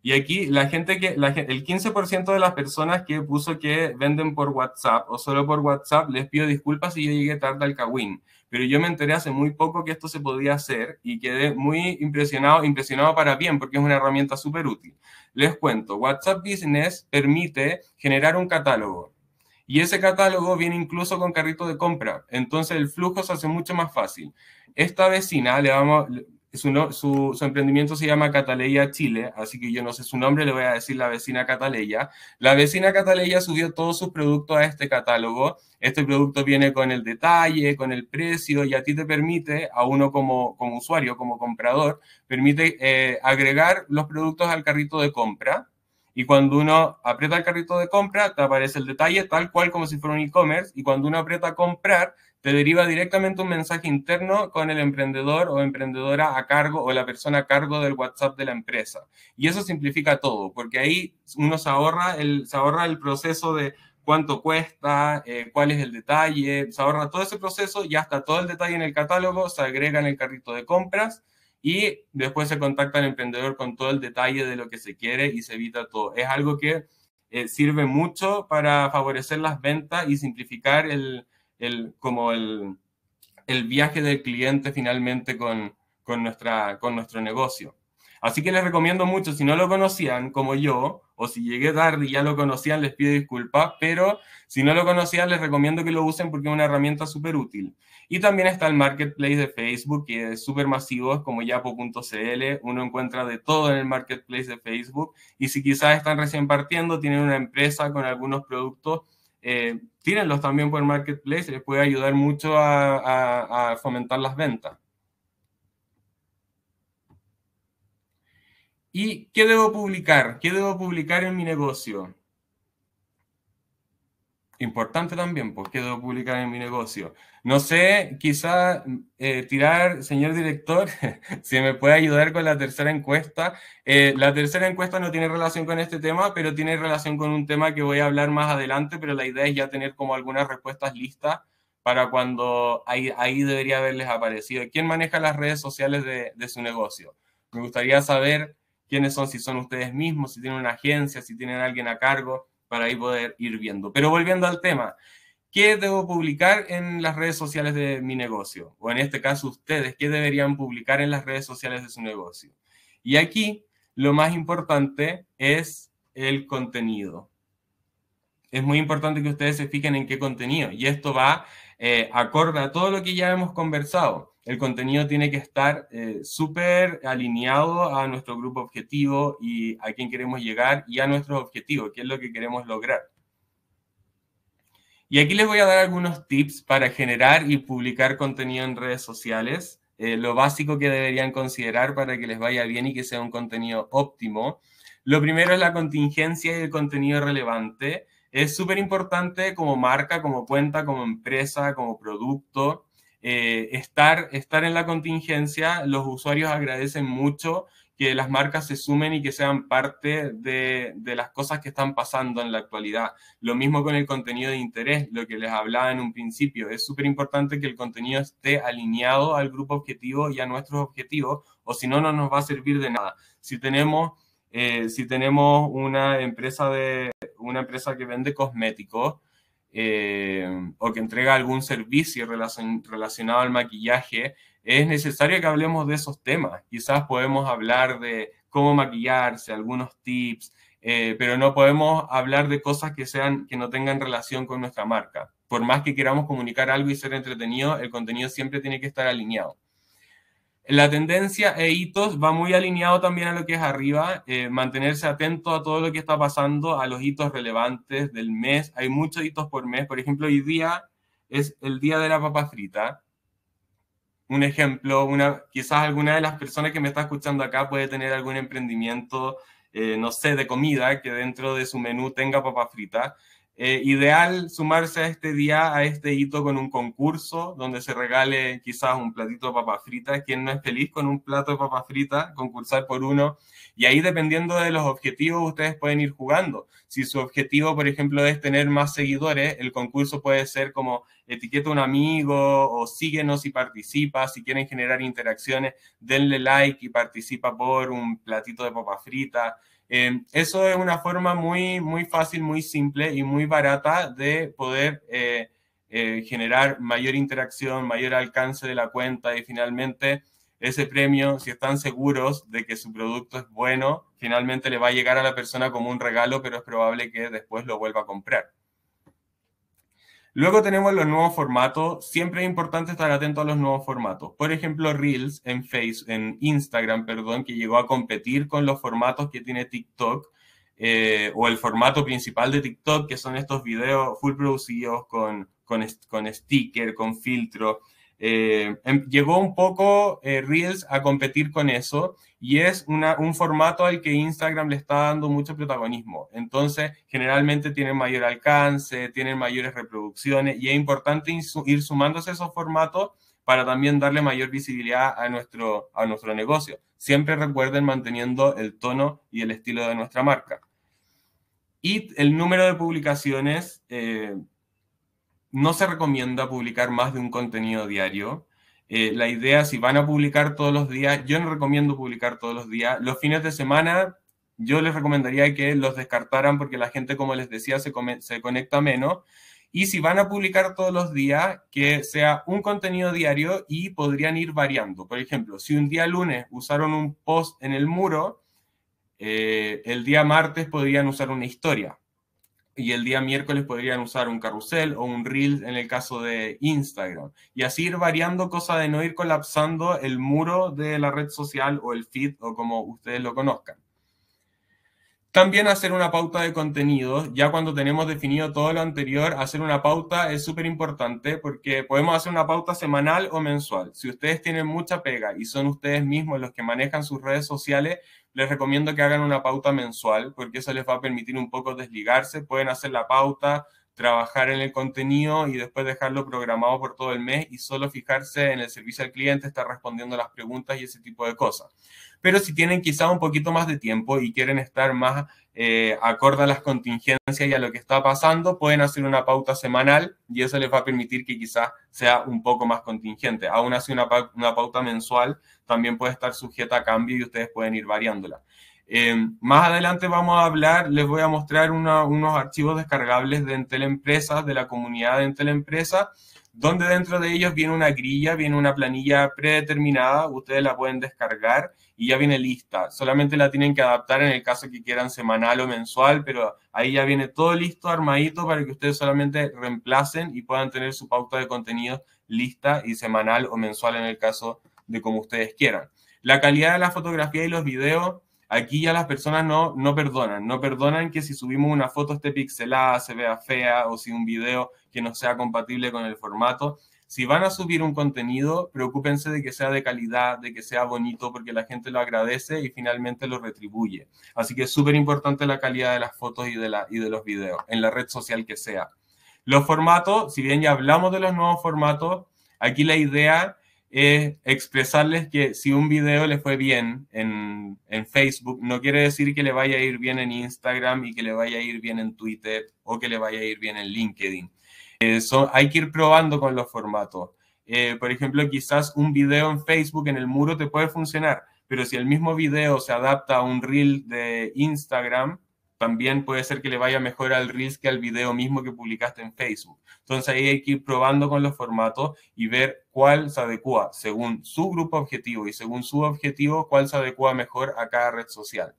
Y aquí la gente que, el 15% de las personas que puso que venden por WhatsApp o solo por WhatsApp, les pido disculpas si yo llegué tarde al Kawin. pero yo me enteré hace muy poco que esto se podía hacer y quedé muy impresionado, impresionado para bien, porque es una herramienta súper útil. Les cuento, WhatsApp Business permite generar un catálogo. Y ese catálogo viene incluso con carrito de compra. Entonces el flujo se hace mucho más fácil. Esta vecina, le vamos, su, emprendimiento se llama Cataleya Chile, así que yo no sé su nombre, le voy a decir la vecina Cataleya. La vecina Cataleya subió todos sus productos a este catálogo. Este producto viene con el detalle, con el precio y a ti te permite, a uno como, como usuario, como comprador, permite eh, agregar los productos al carrito de compra. Y cuando uno aprieta el carrito de compra, te aparece el detalle tal cual como si fuera un e-commerce. Y cuando uno aprieta comprar, te deriva directamente un mensaje interno con el emprendedor o emprendedora a cargo o la persona a cargo del WhatsApp de la empresa. Y eso simplifica todo, porque ahí uno se ahorra el, se ahorra el proceso de cuánto cuesta, eh, cuál es el detalle, se ahorra todo ese proceso, y hasta todo el detalle en el catálogo, se agrega en el carrito de compras y después se contacta al emprendedor con todo el detalle de lo que se quiere y se evita todo. Es algo que eh, sirve mucho para favorecer las ventas y simplificar el, el, como el, viaje del cliente finalmente con, nuestra, con nuestro negocio. Así que les recomiendo mucho, si no lo conocían como yo, o si llegué tarde y ya lo conocían, les pido disculpas, pero si no lo conocían, les recomiendo que lo usen porque es una herramienta súper útil. Y también está el marketplace de Facebook, que es súper masivo, es como yapo.cl, uno encuentra de todo en el marketplace de Facebook, y si quizás están recién partiendo, tienen una empresa con algunos productos, eh, tírenlos también por el marketplace, les puede ayudar mucho a fomentar las ventas. ¿Y qué debo publicar? ¿Qué debo publicar en mi negocio? importante también, pues, quedo publicar en mi negocio. No sé, quizá eh, tirar, señor director, si me puede ayudar con la tercera encuesta. Eh, la tercera encuesta no tiene relación con este tema, pero tiene relación con un tema que voy a hablar más adelante, pero la idea es ya tener como algunas respuestas listas para cuando ahí, ahí debería haberles aparecido. ¿Quién maneja las redes sociales de, de su negocio? Me gustaría saber quiénes son, si son ustedes mismos, si tienen una agencia, si tienen alguien a cargo para ahí poder ir viendo. Pero volviendo al tema, ¿qué debo publicar en las redes sociales de mi negocio? O en este caso ustedes, ¿qué deberían publicar en las redes sociales de su negocio? Y aquí lo más importante es el contenido. Es muy importante que ustedes se fijen en qué contenido. Y esto va eh, acorde a todo lo que ya hemos conversado el contenido tiene que estar eh, súper alineado a nuestro grupo objetivo y a quién queremos llegar y a nuestros objetivos, qué es lo que queremos lograr. Y aquí les voy a dar algunos tips para generar y publicar contenido en redes sociales, eh, lo básico que deberían considerar para que les vaya bien y que sea un contenido óptimo. Lo primero es la contingencia y el contenido relevante. Es súper importante como marca, como cuenta, como empresa, como producto eh, estar, en la contingencia, los usuarios agradecen mucho que las marcas se sumen y que sean parte de, las cosas que están pasando en la actualidad. Lo mismo con el contenido de interés, lo que les hablaba en un principio. Es súper importante que el contenido esté alineado al grupo objetivo y a nuestros objetivos, o si no, no nos va a servir de nada. Si tenemos, eh, si tenemos una, empresa de, una empresa que vende cosméticos, eh, o que entrega algún servicio relacionado al maquillaje, es necesario que hablemos de esos temas. Quizás podemos hablar de cómo maquillarse, algunos tips, eh, pero no podemos hablar de cosas que, sean, que no tengan relación con nuestra marca. Por más que queramos comunicar algo y ser entretenido, el contenido siempre tiene que estar alineado. La tendencia e hitos va muy alineado también a lo que es arriba, eh, mantenerse atento a todo lo que está pasando, a los hitos relevantes del mes. Hay muchos hitos por mes. Por ejemplo, hoy día es el día de la papa frita. Un ejemplo, quizás alguna de las personas que me está escuchando acá puede tener algún emprendimiento, eh, no sé, de comida, que dentro de su menú tenga papa frita. Eh, ideal sumarse a este día, a este hito con un concurso donde se regale quizás un platito de papa frita ¿quién no es feliz con un plato de papa frita? concursar por uno. Y ahí dependiendo de los objetivos, ustedes pueden ir jugando. Si su objetivo, por ejemplo, es tener más seguidores, el concurso puede ser como etiqueta un amigo o síguenos y participa. Si quieren generar interacciones, denle like y participa por un platito de papa frita eh, eso es una forma muy, muy fácil, muy simple y muy barata de poder eh, eh, generar mayor interacción, mayor alcance de la cuenta y finalmente ese premio, si están seguros de que su producto es bueno, finalmente le va a llegar a la persona como un regalo, pero es probable que después lo vuelva a comprar. Luego tenemos los nuevos formatos. Siempre es importante estar atento a los nuevos formatos. Por ejemplo, Reels en Face, en Instagram, perdón, que llegó a competir con los formatos que tiene TikTok. Eh, o el formato principal de TikTok, que son estos videos full producidos con, con, sticker, con filtro. Eh, em, llegó un poco eh, Reels a competir con eso y es un formato al que Instagram le está dando mucho protagonismo. Entonces, generalmente tienen mayor alcance, tienen mayores reproducciones y es importante ir sumándose a esos formatos para también darle mayor visibilidad a nuestro, a nuestro negocio. Siempre recuerden manteniendo el tono y el estilo de nuestra marca. Y el número de publicaciones, eh, no se recomienda publicar más de un contenido diario. Eh, la idea, si van a publicar todos los días, yo no recomiendo publicar todos los días. Los fines de semana, yo les recomendaría que los descartaran porque la gente, como les decía, se, conecta menos. Y si van a publicar todos los días, que sea un contenido diario y podrían ir variando. Por ejemplo, si un día lunes usaron un post en el muro, eh, el día martes podrían usar una historia, y el día miércoles podrían usar un carrusel o un reel en el caso de Instagram. Y así ir variando, cosa de no ir colapsando el muro de la red social o el feed o como ustedes lo conozcan. También hacer una pauta de contenido, ya cuando tenemos definido todo lo anterior, hacer una pauta es súper importante porque podemos hacer una pauta semanal o mensual. Si ustedes tienen mucha pega y son ustedes mismos los que manejan sus redes sociales, les recomiendo que hagan una pauta mensual porque eso les va a permitir un poco desligarse, pueden hacer la pauta, trabajar en el contenido y después dejarlo programado por todo el mes y solo fijarse en el servicio al cliente, estar respondiendo las preguntas y ese tipo de cosas. Pero si tienen quizá un poquito más de tiempo y quieren estar más eh, acorde a las contingencias y a lo que está pasando, pueden hacer una pauta semanal y eso les va a permitir que quizás sea un poco más contingente. Aún así, una, una pauta mensual también puede estar sujeta a cambio y ustedes pueden ir variándola. Em, más adelante vamos a hablar, les voy a mostrar unos archivos descargables de Entel Empresas, de la comunidad de Entel Empresas, donde dentro de ellos viene una grilla, viene una planilla predeterminada, ustedes la pueden descargar y ya viene lista. Solamente la tienen que adaptar en el caso que quieran semanal o mensual, pero ahí ya viene todo listo, armadito, para que ustedes solamente reemplacen y puedan tener su pauta de contenido lista y semanal o mensual en el caso de como ustedes quieran. La calidad de la fotografía y los videos Aquí ya las personas no, no perdonan, no perdonan que si subimos una foto esté pixelada, se vea fea o si un video que no sea compatible con el formato. Si van a subir un contenido, preocúpense de que sea de calidad, de que sea bonito, porque la gente lo agradece y finalmente lo retribuye. Así que es súper importante la calidad de las fotos y de, la, y de los videos, en la red social que sea. Los formatos, si bien ya hablamos de los nuevos formatos, aquí la idea es eh, expresarles que si un video le fue bien en, en, Facebook, no quiere decir que le vaya a ir bien en Instagram y que le vaya a ir bien en Twitter o que le vaya a ir bien en LinkedIn. Eh, hay que ir probando con los formatos. Eh, por ejemplo, quizás un video en Facebook en el muro te puede funcionar, pero si el mismo video se adapta a un reel de Instagram, también puede ser que le vaya mejor al risk que al video mismo que publicaste en Facebook. Entonces ahí hay que ir probando con los formatos y ver cuál se adecua según su grupo objetivo y según su objetivo, cuál se adecua mejor a cada red social.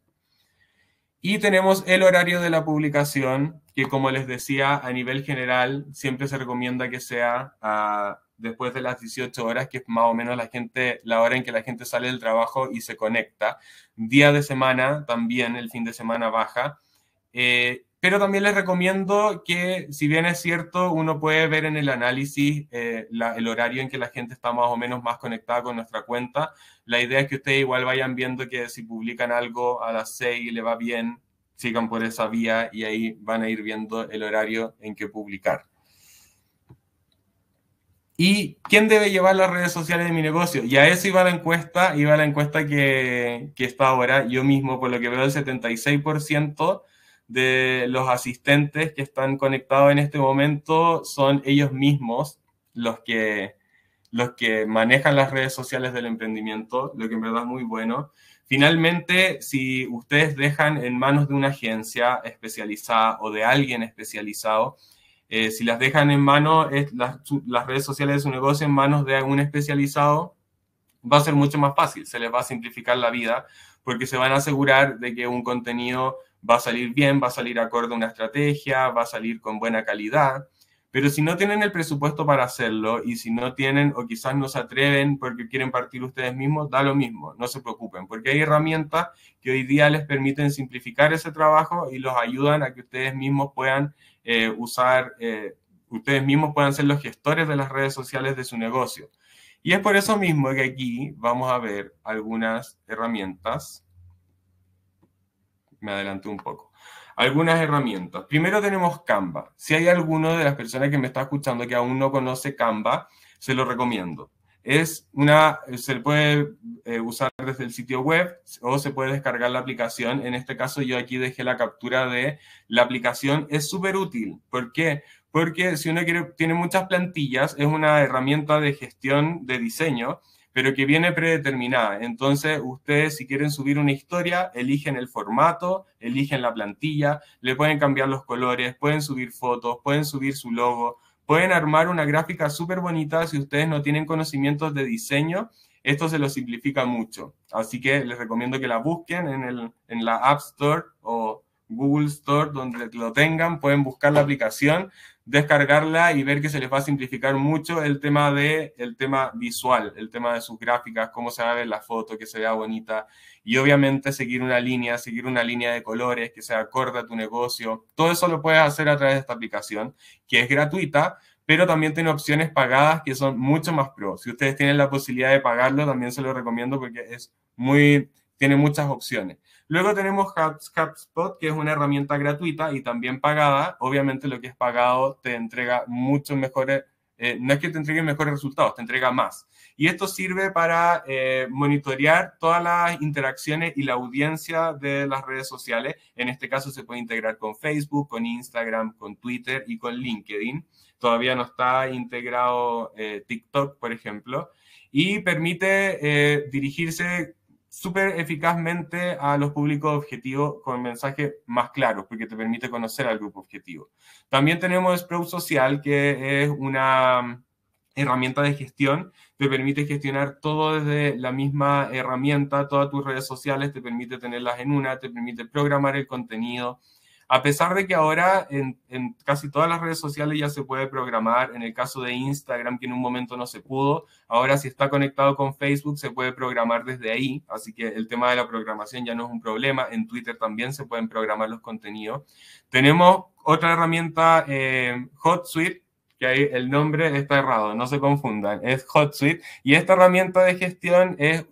Y tenemos el horario de la publicación, que como les decía, a nivel general siempre se recomienda que sea ah, después de las 18 horas, que es más o menos la, gente, la hora en que la gente sale del trabajo y se conecta. Día de semana también, el fin de semana baja. Eh, pero también les recomiendo que, si bien es cierto, uno puede ver en el análisis eh, el horario en que la gente está más o menos más conectada con nuestra cuenta. La idea es que ustedes igual vayan viendo que si publican algo a las 6 y le va bien, sigan por esa vía y ahí van a ir viendo el horario en que publicar. ¿Y quién debe llevar las redes sociales de mi negocio? Y a eso iba la encuesta, iba la encuesta que, que está ahora. Yo mismo, por lo que veo, el 76% de los asistentes que están conectados en este momento son ellos mismos los que, los que manejan las redes sociales del emprendimiento, lo que en verdad es muy bueno. Finalmente, si ustedes dejan en manos de una agencia especializada o de alguien especializado, eh, si las dejan en manos, las, las redes sociales de su negocio en manos de algún especializado, va a ser mucho más fácil, se les va a simplificar la vida porque se van a asegurar de que un contenido va a salir bien, va a salir acorde a una estrategia, va a salir con buena calidad, pero si no tienen el presupuesto para hacerlo y si no tienen o quizás no se atreven porque quieren partir ustedes mismos, da lo mismo, no se preocupen, porque hay herramientas que hoy día les permiten simplificar ese trabajo y los ayudan a que ustedes mismos puedan eh, usar, eh, ustedes mismos puedan ser los gestores de las redes sociales de su negocio. Y es por eso mismo que aquí vamos a ver algunas herramientas me adelanté un poco. Algunas herramientas. Primero tenemos Canva. Si hay alguno de las personas que me está escuchando que aún no conoce Canva, se lo recomiendo. Es una, se puede eh, usar desde el sitio web o se puede descargar la aplicación. En este caso yo aquí dejé la captura de la aplicación. Es súper útil. ¿Por qué? Porque si uno tiene muchas plantillas, es una herramienta de gestión de diseño pero que viene predeterminada. Entonces, ustedes si quieren subir una historia, eligen el formato, eligen la plantilla, le pueden cambiar los colores, pueden subir fotos, pueden subir su logo, pueden armar una gráfica súper bonita si ustedes no tienen conocimientos de diseño. Esto se lo simplifica mucho. Así que les recomiendo que la busquen en, en la App Store o Google Store, donde lo tengan, pueden buscar la aplicación descargarla y ver que se les va a simplificar mucho el tema de el tema visual, el tema de sus gráficas, cómo se va a ver la foto, que se vea bonita y obviamente seguir una línea, seguir una línea de colores que sea acorde a tu negocio. Todo eso lo puedes hacer a través de esta aplicación que es gratuita, pero también tiene opciones pagadas que son mucho más pro. Si ustedes tienen la posibilidad de pagarlo, también se lo recomiendo porque es muy tiene muchas opciones. Luego tenemos HubSpot, que es una herramienta gratuita y también pagada. Obviamente lo que es pagado te entrega muchos mejores, eh, no es que te entregue mejores resultados, te entrega más. Y esto sirve para eh, monitorear todas las interacciones y la audiencia de las redes sociales. En este caso se puede integrar con Facebook, con Instagram, con Twitter y con LinkedIn. Todavía no está integrado eh, TikTok, por ejemplo. Y permite dirigirse súper eficazmente a los públicos objetivos con mensajes más claros, porque te permite conocer al grupo objetivo. También tenemos Sprout Social, que es una mm, herramienta de gestión, te permite gestionar todo desde la misma herramienta, todas tus redes sociales, te permite tenerlas en una, te permite programar el contenido, a pesar de que ahora en, casi todas las redes sociales ya se puede programar, en el caso de Instagram, que en un momento no se pudo, ahora si está conectado con Facebook se puede programar desde ahí, así que el tema de la programación ya no es un problema, en Twitter también se pueden programar los contenidos. Tenemos otra herramienta, eh, HotSuite, que ahí el nombre está errado, no se confundan, es HotSuite, y esta herramienta de gestión es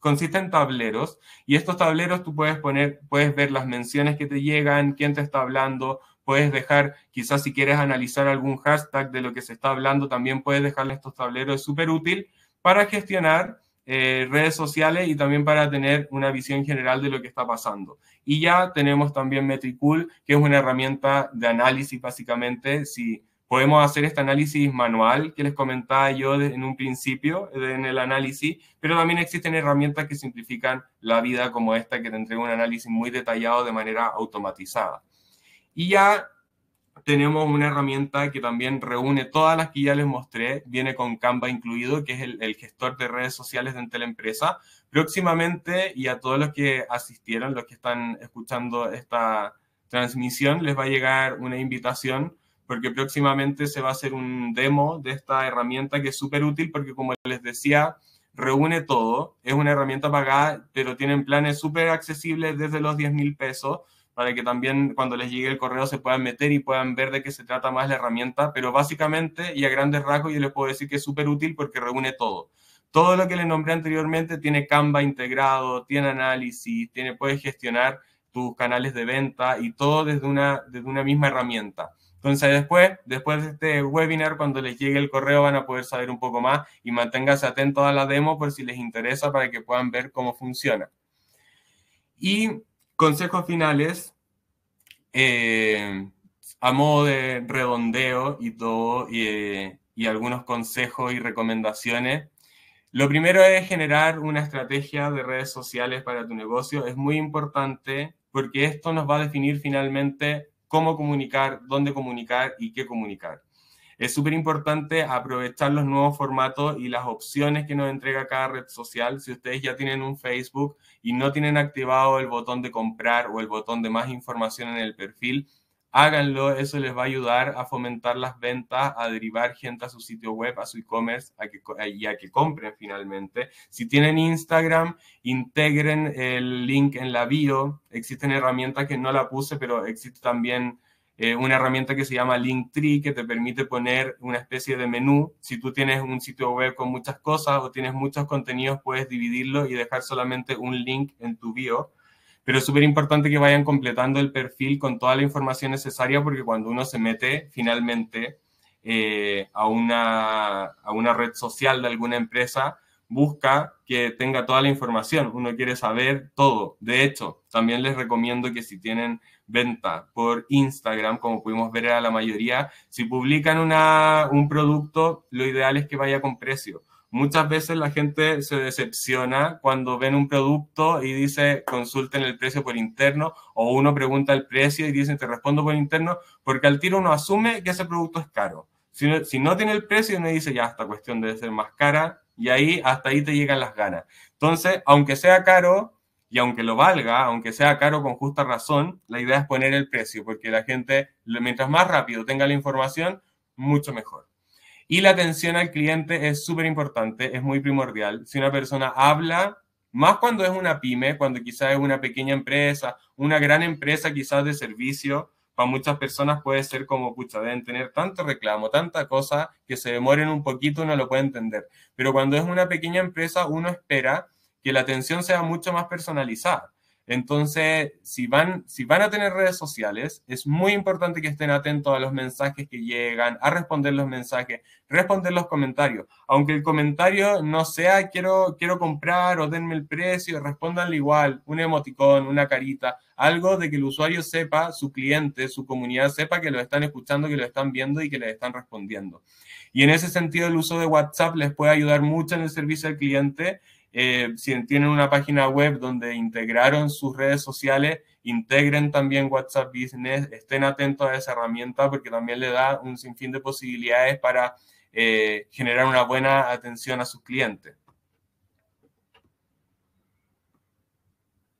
consiste en tableros y estos tableros tú puedes poner, puedes ver las menciones que te llegan, quién te está hablando, puedes dejar, quizás si quieres analizar algún hashtag de lo que se está hablando, también puedes dejarle estos tableros, es súper útil para gestionar eh, redes sociales y también para tener una visión general de lo que está pasando. Y ya tenemos también Metricool, que es una herramienta de análisis básicamente, si Podemos hacer este análisis manual que les comentaba yo en un principio en el análisis, pero también existen herramientas que simplifican la vida como esta que te entrega un análisis muy detallado de manera automatizada. Y ya tenemos una herramienta que también reúne todas las que ya les mostré, viene con Canva incluido, que es el, gestor de redes sociales dentro de la empresa. Próximamente, y a todos los que asistieron, los que están escuchando esta transmisión, les va a llegar una invitación porque próximamente se va a hacer un demo de esta herramienta que es súper útil porque como les decía, reúne todo, es una herramienta pagada, pero tienen planes súper accesibles desde los 10 mil pesos para que también cuando les llegue el correo se puedan meter y puedan ver de qué se trata más la herramienta, pero básicamente y a grandes rasgos yo les puedo decir que es súper útil porque reúne todo. Todo lo que les nombré anteriormente tiene Canva integrado, tiene análisis, tiene, puedes gestionar tus canales de venta y todo desde una, desde una misma herramienta. Entonces después, después de este webinar, cuando les llegue el correo van a poder saber un poco más y manténganse atentos a la demo por si les interesa para que puedan ver cómo funciona. Y consejos finales, eh, a modo de redondeo y todo, y, y algunos consejos y recomendaciones. Lo primero es generar una estrategia de redes sociales para tu negocio. Es muy importante porque esto nos va a definir finalmente cómo comunicar, dónde comunicar y qué comunicar. Es súper importante aprovechar los nuevos formatos y las opciones que nos entrega cada red social. Si ustedes ya tienen un Facebook y no tienen activado el botón de comprar o el botón de más información en el perfil, háganlo, eso les va a ayudar a fomentar las ventas, a derivar gente a su sitio web, a su e-commerce a que, y a que compren finalmente. Si tienen Instagram, integren el link en la bio. Existen herramientas que no la puse, pero existe también eh, una herramienta que se llama Linktree que te permite poner una especie de menú. Si tú tienes un sitio web con muchas cosas o tienes muchos contenidos, puedes dividirlo y dejar solamente un link en tu bio pero es súper importante que vayan completando el perfil con toda la información necesaria porque cuando uno se mete finalmente eh, a, una, a una red social de alguna empresa, busca que tenga toda la información, uno quiere saber todo. De hecho, también les recomiendo que si tienen venta por Instagram, como pudimos ver a la mayoría, si publican un producto, lo ideal es que vaya con precio, Muchas veces la gente se decepciona cuando ven un producto y dice consulten el precio por interno o uno pregunta el precio y dicen te respondo por interno porque al tiro uno asume que ese producto es caro. Si no, si no tiene el precio uno dice ya esta cuestión debe ser más cara y ahí hasta ahí te llegan las ganas. Entonces, aunque sea caro y aunque lo valga, aunque sea caro con justa razón, la idea es poner el precio porque la gente mientras más rápido tenga la información, mucho mejor. Y la atención al cliente es súper importante, es muy primordial. Si una persona habla, más cuando es una pyme, cuando quizás es una pequeña empresa, una gran empresa quizás de servicio, para muchas personas puede ser como, pucha, deben tener tanto reclamo, tanta cosa, que se demoren un poquito, uno lo puede entender. Pero cuando es una pequeña empresa, uno espera que la atención sea mucho más personalizada. Entonces, si van, a tener redes sociales, es muy importante que estén atentos a los mensajes que llegan, a responder los mensajes, responder los comentarios. Aunque el comentario no sea quiero, quiero comprar o denme el precio, respondanle igual, un emoticón, una carita, algo de que el usuario sepa, su cliente, su comunidad sepa que lo están escuchando, que lo están viendo y que le están respondiendo. Y en ese sentido, el uso de WhatsApp les puede ayudar mucho en el servicio al cliente eh, si tienen una página web donde integraron sus redes sociales, integren también WhatsApp Business, estén atentos a esa herramienta porque también le da un sinfín de posibilidades para eh, generar una buena atención a sus clientes.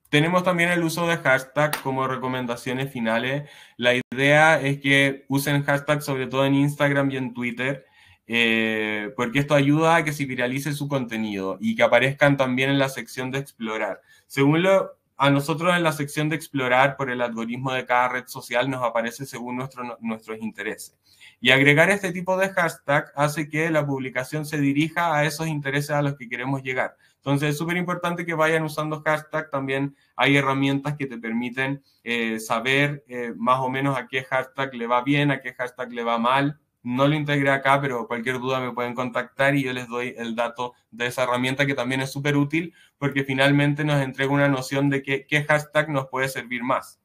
Tenemos también el uso de hashtag como recomendaciones finales. La idea es que usen hashtag sobre todo en Instagram y en Twitter eh, porque esto ayuda a que se viralice su contenido y que aparezcan también en la sección de explorar. Según lo, a nosotros en la sección de explorar por el algoritmo de cada red social nos aparece según nuestros intereses. Y agregar este tipo de hashtag hace que la publicación se dirija a esos intereses a los que queremos llegar. Entonces es súper importante que vayan usando hashtag. También hay herramientas que te permiten eh, saber eh, más o menos a qué hashtag le va bien, a qué hashtag le va mal no lo integré acá, pero cualquier duda me pueden contactar y yo les doy el dato de esa herramienta que también es súper útil porque finalmente nos entrega una noción de qué hashtag nos puede servir más.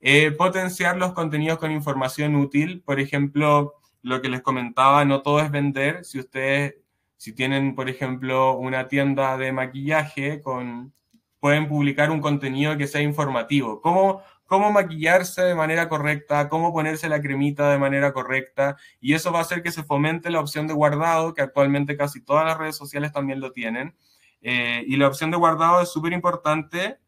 Eh, potenciar los contenidos con información útil, por ejemplo, lo que les comentaba, no todo es vender. Si ustedes, si tienen, por ejemplo, una tienda de maquillaje, con, pueden publicar un contenido que sea informativo. ¿Cómo cómo maquillarse de manera correcta, cómo ponerse la cremita de manera correcta, y eso va a hacer que se fomente la opción de guardado, que actualmente casi todas las redes sociales también lo tienen. Eh, y la opción de guardado es súper importante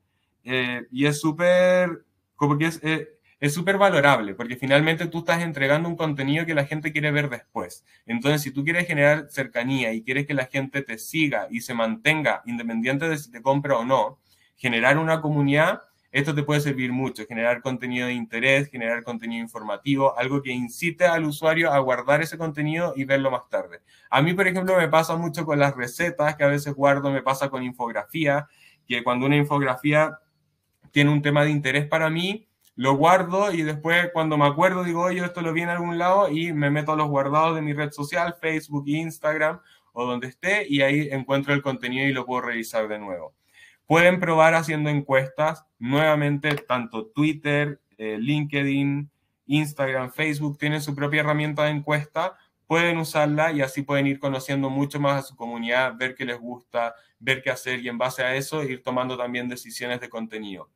eh, y es súper, como eh, es súper valorable, porque finalmente tú estás entregando un contenido que la gente quiere ver después. Entonces, si tú quieres generar cercanía y quieres que la gente te siga y se mantenga, independiente de si te compra o no, generar una comunidad esto te puede servir mucho, generar contenido de interés, generar contenido informativo, algo que incite al usuario a guardar ese contenido y verlo más tarde. A mí, por ejemplo, me pasa mucho con las recetas que a veces guardo, me pasa con infografía, que cuando una infografía tiene un tema de interés para mí, lo guardo y después cuando me acuerdo digo, oye, esto lo vi en algún lado y me meto a los guardados de mi red social, Facebook, Instagram o donde esté y ahí encuentro el contenido y lo puedo revisar de nuevo. Pueden probar haciendo encuestas, nuevamente, tanto Twitter, eh, LinkedIn, Instagram, Facebook, tienen su propia herramienta de encuesta, pueden usarla y así pueden ir conociendo mucho más a su comunidad, ver qué les gusta, ver qué hacer y en base a eso ir tomando también decisiones de contenido.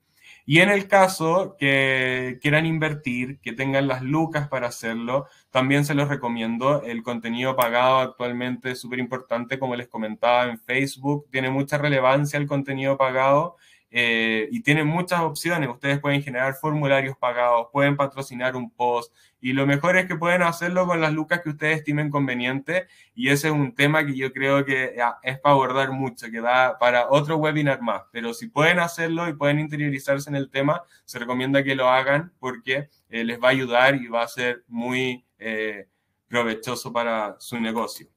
Y en el caso que quieran invertir, que tengan las lucas para hacerlo, también se los recomiendo. El contenido pagado actualmente es súper importante, como les comentaba en Facebook, tiene mucha relevancia el contenido pagado eh, y tienen muchas opciones. Ustedes pueden generar formularios pagados, pueden patrocinar un post y lo mejor es que pueden hacerlo con las lucas que ustedes estimen conveniente y ese es un tema que yo creo que ah, es para abordar mucho, que da para otro webinar más, pero si pueden hacerlo y pueden interiorizarse en el tema, se recomienda que lo hagan porque eh, les va a ayudar y va a ser muy eh, provechoso para su negocio.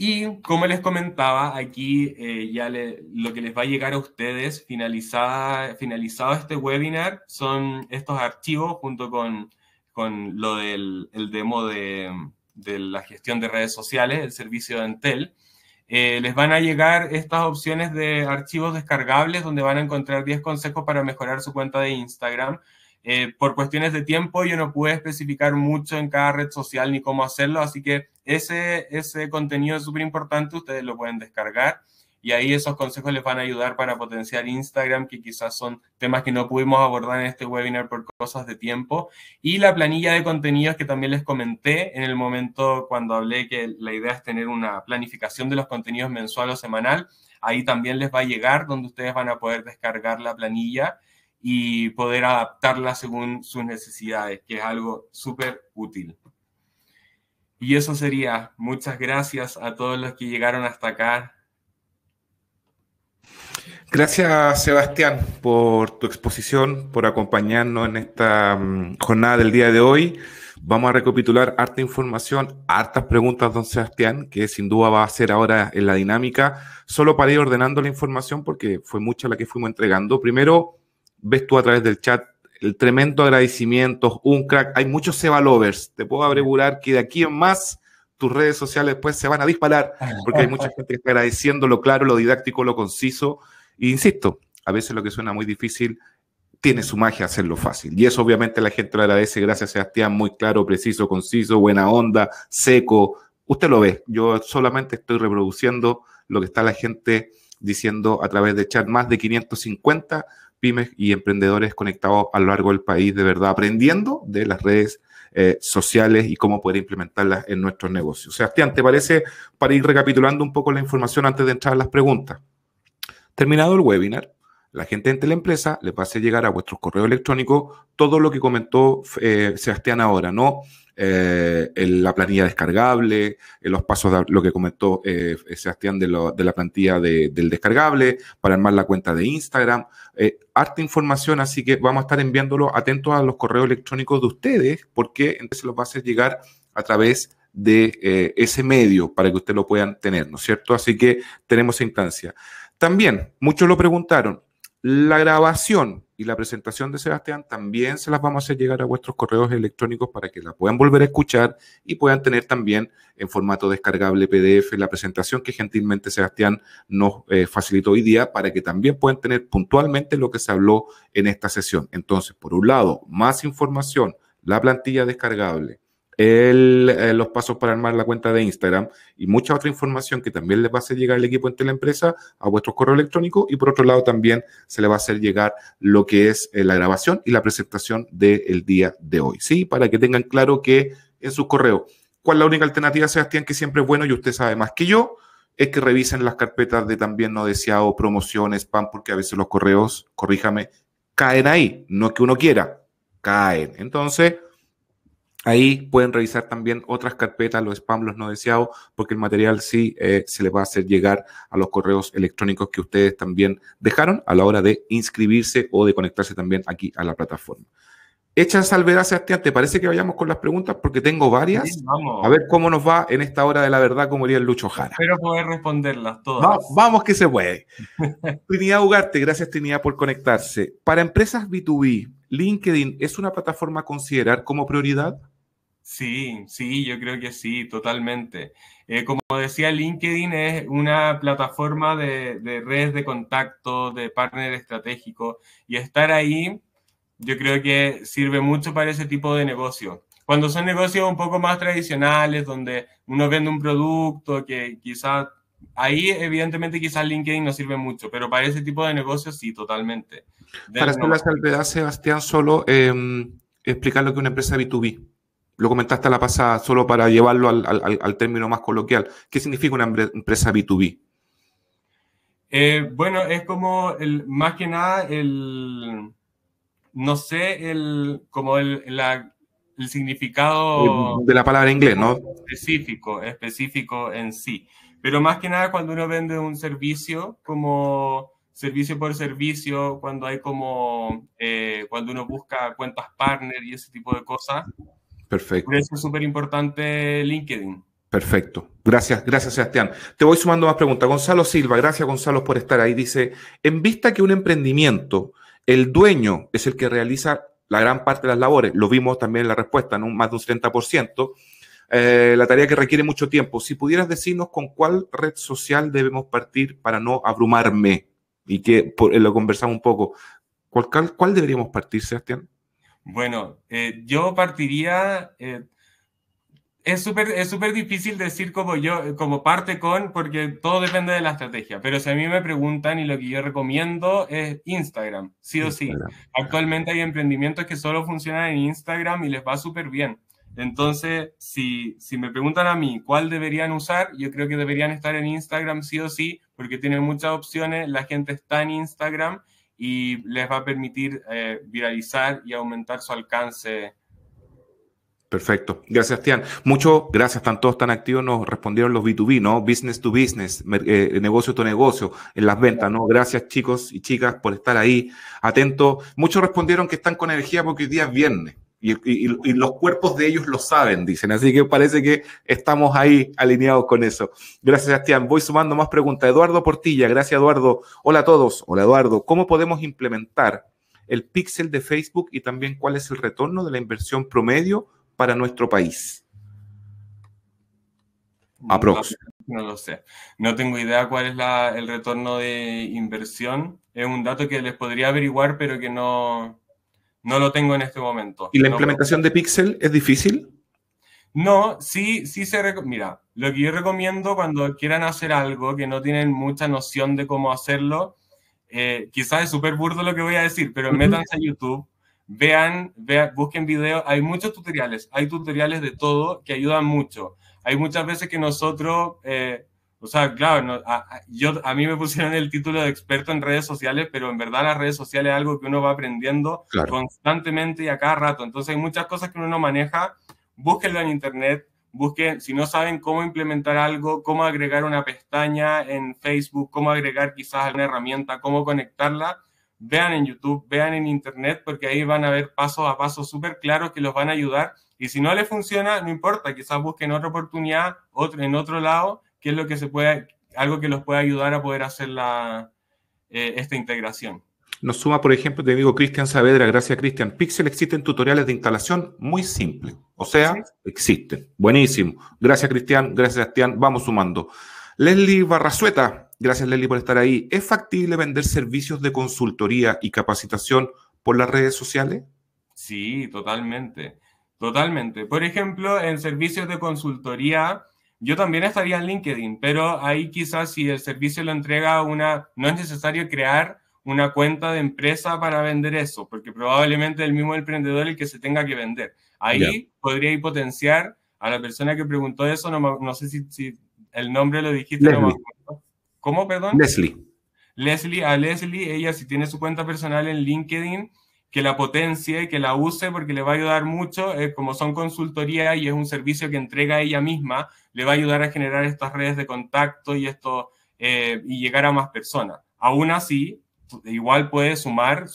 Y como les comentaba, aquí eh, ya lo que les va a llegar a ustedes finalizado este webinar son estos archivos junto con, lo del el demo de, la gestión de redes sociales, el servicio de Entel. Eh, les van a llegar estas opciones de archivos descargables donde van a encontrar 10 consejos para mejorar su cuenta de Instagram eh, por cuestiones de tiempo yo no pude especificar mucho en cada red social ni cómo hacerlo, así que ese, ese contenido es súper importante, ustedes lo pueden descargar y ahí esos consejos les van a ayudar para potenciar Instagram, que quizás son temas que no pudimos abordar en este webinar por cosas de tiempo. Y la planilla de contenidos que también les comenté en el momento cuando hablé que la idea es tener una planificación de los contenidos mensual o semanal. Ahí también les va a llegar donde ustedes van a poder descargar la planilla y poder adaptarla según sus necesidades, que es algo súper útil. Y eso sería. Muchas gracias a todos los que llegaron hasta acá. Gracias, Sebastián, por tu exposición, por acompañarnos en esta mm, jornada del día de hoy. Vamos a recapitular harta información, hartas preguntas, don Sebastián, que sin duda va a ser ahora en la dinámica, solo para ir ordenando la información porque fue mucha la que fuimos entregando. Primero, ves tú a través del chat el tremendo agradecimiento, un crack. Hay muchos Seba Te puedo asegurar que de aquí en más tus redes sociales pues se van a disparar porque hay mucha gente que está agradeciendo lo claro, lo didáctico, lo conciso. E insisto, a veces lo que suena muy difícil tiene su magia hacerlo fácil. Y eso obviamente la gente lo agradece. Gracias Sebastián, muy claro, preciso, conciso, buena onda, seco. Usted lo ve. Yo solamente estoy reproduciendo lo que está la gente diciendo a través del chat. Más de 550 pymes y emprendedores conectados a lo largo del país, de verdad, aprendiendo de las redes eh, sociales y cómo poder implementarlas en nuestros negocios. Sebastián, ¿te parece para ir recapitulando un poco la información antes de entrar a las preguntas? Terminado el webinar, la gente de la empresa les va a llegar a vuestro correo electrónico todo lo que comentó eh, Sebastián ahora, ¿no? Eh, la planilla descargable, los pasos de lo que comentó eh, Sebastián de, la plantilla del descargable, para armar la cuenta de Instagram. Eh, harta información, así que vamos a estar enviándolo atentos a los correos electrónicos de ustedes, porque entonces los va a hacer llegar a través de eh, ese medio para que ustedes lo puedan tener, ¿no es cierto? Así que tenemos esa instancia. También, muchos lo preguntaron, la grabación y la presentación de Sebastián también se las vamos a hacer llegar a vuestros correos electrónicos para que la puedan volver a escuchar y puedan tener también en formato descargable PDF la presentación que gentilmente Sebastián nos eh, facilitó hoy día para que también puedan tener puntualmente lo que se habló en esta sesión. Entonces, por un lado, más información, la plantilla descargable, el, eh, los pasos para armar la cuenta de Instagram y mucha otra información que también les va a hacer llegar el equipo entre la empresa a vuestro correo electrónico y por otro lado también se le va a hacer llegar lo que es eh, la grabación y la presentación del día de hoy, ¿sí? Para que tengan claro que en sus correos, ¿cuál es la única alternativa, Sebastián, que siempre es bueno y usted sabe más que yo? Es que revisen las carpetas de también no deseado, promociones, spam, porque a veces los correos, corríjame, caen ahí, no es que uno quiera, caen. Entonces, Ahí pueden revisar también otras carpetas, los spam, los no deseados, porque el material sí eh, se les va a hacer llegar a los correos electrónicos que ustedes también dejaron a la hora de inscribirse o de conectarse también aquí a la plataforma. Hecha salvedad, Sebastián, ¿te parece que vayamos con las preguntas? Porque tengo varias. A ver cómo nos va en esta hora de la verdad, como diría el Lucho Jara. Espero poder responderlas todas. vamos que se puede. Trinidad Ugarte, gracias Trinidad por conectarse. Para empresas B2B, ¿LinkedIn es una plataforma a considerar como prioridad? Sí, sí, yo creo que sí, totalmente. Eh, como decía, LinkedIn es una plataforma de, de redes de contacto, de partner estratégico, y estar ahí yo creo que sirve mucho para ese tipo de negocio. Cuando son negocios un poco más tradicionales, donde uno vende un producto que quizás Ahí, evidentemente, quizás LinkedIn no sirve mucho, pero para ese tipo de negocios sí, totalmente. para hacer la salvedad, Sebastián, solo em, explicar lo que es una empresa B2B. Lo comentaste a la pasada, solo para llevarlo al, término más coloquial. ¿Qué significa una empresa B2B? Eh, bueno, es como más que nada el, no sé, el, como el, el significado de la palabra en inglés, ¿no? Específico, específico en sí. Pero más que nada cuando uno vende un servicio como servicio por servicio, cuando hay como, eh, cuando uno busca cuentas partner y ese tipo de cosas. Perfecto. Por eso es súper importante LinkedIn. Perfecto. Gracias, gracias Sebastián. Te voy sumando más preguntas. Gonzalo Silva, gracias Gonzalo por estar ahí. Dice, en vista que un emprendimiento, el dueño es el que realiza la gran parte de las labores, lo vimos también en la respuesta, ¿no? más de un 70%, eh, la tarea que requiere mucho tiempo. Si pudieras decirnos con cuál red social debemos partir para no abrumarme y que eh, lo conversamos un poco. ¿Cuál, cuál, deberíamos partir, Sebastián? Bueno, eh, yo partiría... es súper es super difícil decir como yo, como parte con, porque todo depende de la estrategia. Pero si a mí me preguntan y lo que yo recomiendo es Instagram, sí o sí. Actualmente hay emprendimientos que solo funcionan en Instagram y les va súper bien. Entonces, si, me preguntan a mí cuál deberían usar, yo creo que deberían estar en Instagram sí o sí, porque tienen muchas opciones, la gente está en Instagram y les va a permitir eh, viralizar y aumentar su alcance. Perfecto. Gracias, Tian. Muchas gracias. Están todos tan activos. Nos respondieron los B2B, ¿no? Business to business, eh, negocio to negocio, en las ventas, ¿no? Gracias, chicos y chicas, por estar ahí atentos. Muchos respondieron que están con energía porque hoy día es viernes. Y, los cuerpos de ellos lo saben, dicen. Así que parece que estamos ahí alineados con eso. Gracias, Sebastián. Voy sumando más preguntas. Eduardo Portilla, gracias, Eduardo. Hola a todos. Hola, Eduardo. ¿Cómo podemos implementar el pixel de Facebook y también cuál es el retorno de la inversión promedio para nuestro país? Aprox. No, lo sé. No tengo idea cuál es el retorno de inversión. Es un dato que les podría averiguar, pero que no, no lo tengo en este momento. ¿Y la implementación de Pixel es difícil? No, sí, sí se... Mira, lo que yo recomiendo cuando quieran hacer algo que no tienen mucha noción de cómo hacerlo, eh, quizás es súper burdo lo que voy a decir, pero metanse métanse a YouTube, vean, vean, busquen videos, hay muchos tutoriales, hay tutoriales de todo que ayudan mucho. Hay muchas veces que nosotros... Eh, o sea, claro, a, yo, a mí me pusieron el título de experto en redes sociales, pero en verdad las redes sociales es algo que uno va aprendiendo constantemente y a cada rato. Entonces hay muchas cosas que uno no maneja. Búsquenlo en internet, busquen, si no saben cómo implementar algo, cómo agregar una pestaña en Facebook, cómo agregar quizás alguna herramienta, cómo conectarla, vean en YouTube, vean en Internet, porque ahí van a ver paso a paso súper claros que los van a ayudar. Y si no les funciona, no importa, quizás busquen otra oportunidad otro, en otro lado, qué es lo que se puede, algo que los puede ayudar a poder hacer eh, esta integración. Nos suma, por ejemplo, te digo Cristian Saavedra, gracias Cristian. Pixel existen tutoriales de instalación muy simples. O sea, existen. Buenísimo. Gracias Cristian, gracias Sebastián. Vamos sumando. Leslie Barrazueta, gracias Leslie por estar ahí. ¿Es factible vender servicios de consultoría y capacitación por las redes sociales? Sí, totalmente. Totalmente. Por ejemplo, en servicios de consultoría, yo también estaría en LinkedIn, pero ahí quizás si el servicio lo entrega una, no es necesario crear una cuenta de empresa para vender eso, porque probablemente el mismo emprendedor el que se tenga que vender. Ahí podría potenciar a la persona que preguntó eso, no, no sé si, si, el nombre lo dijiste. No me ¿Cómo, perdón? Leslie. Leslie, a Leslie, ella si tiene su cuenta personal en LinkedIn, que la potencie, que la use, porque le va a ayudar mucho, como son consultoría y es un servicio que entrega ella misma, le va a ayudar a generar estas redes de contacto y, esto, eh, y llegar a más personas. Aún así, igual puede sumar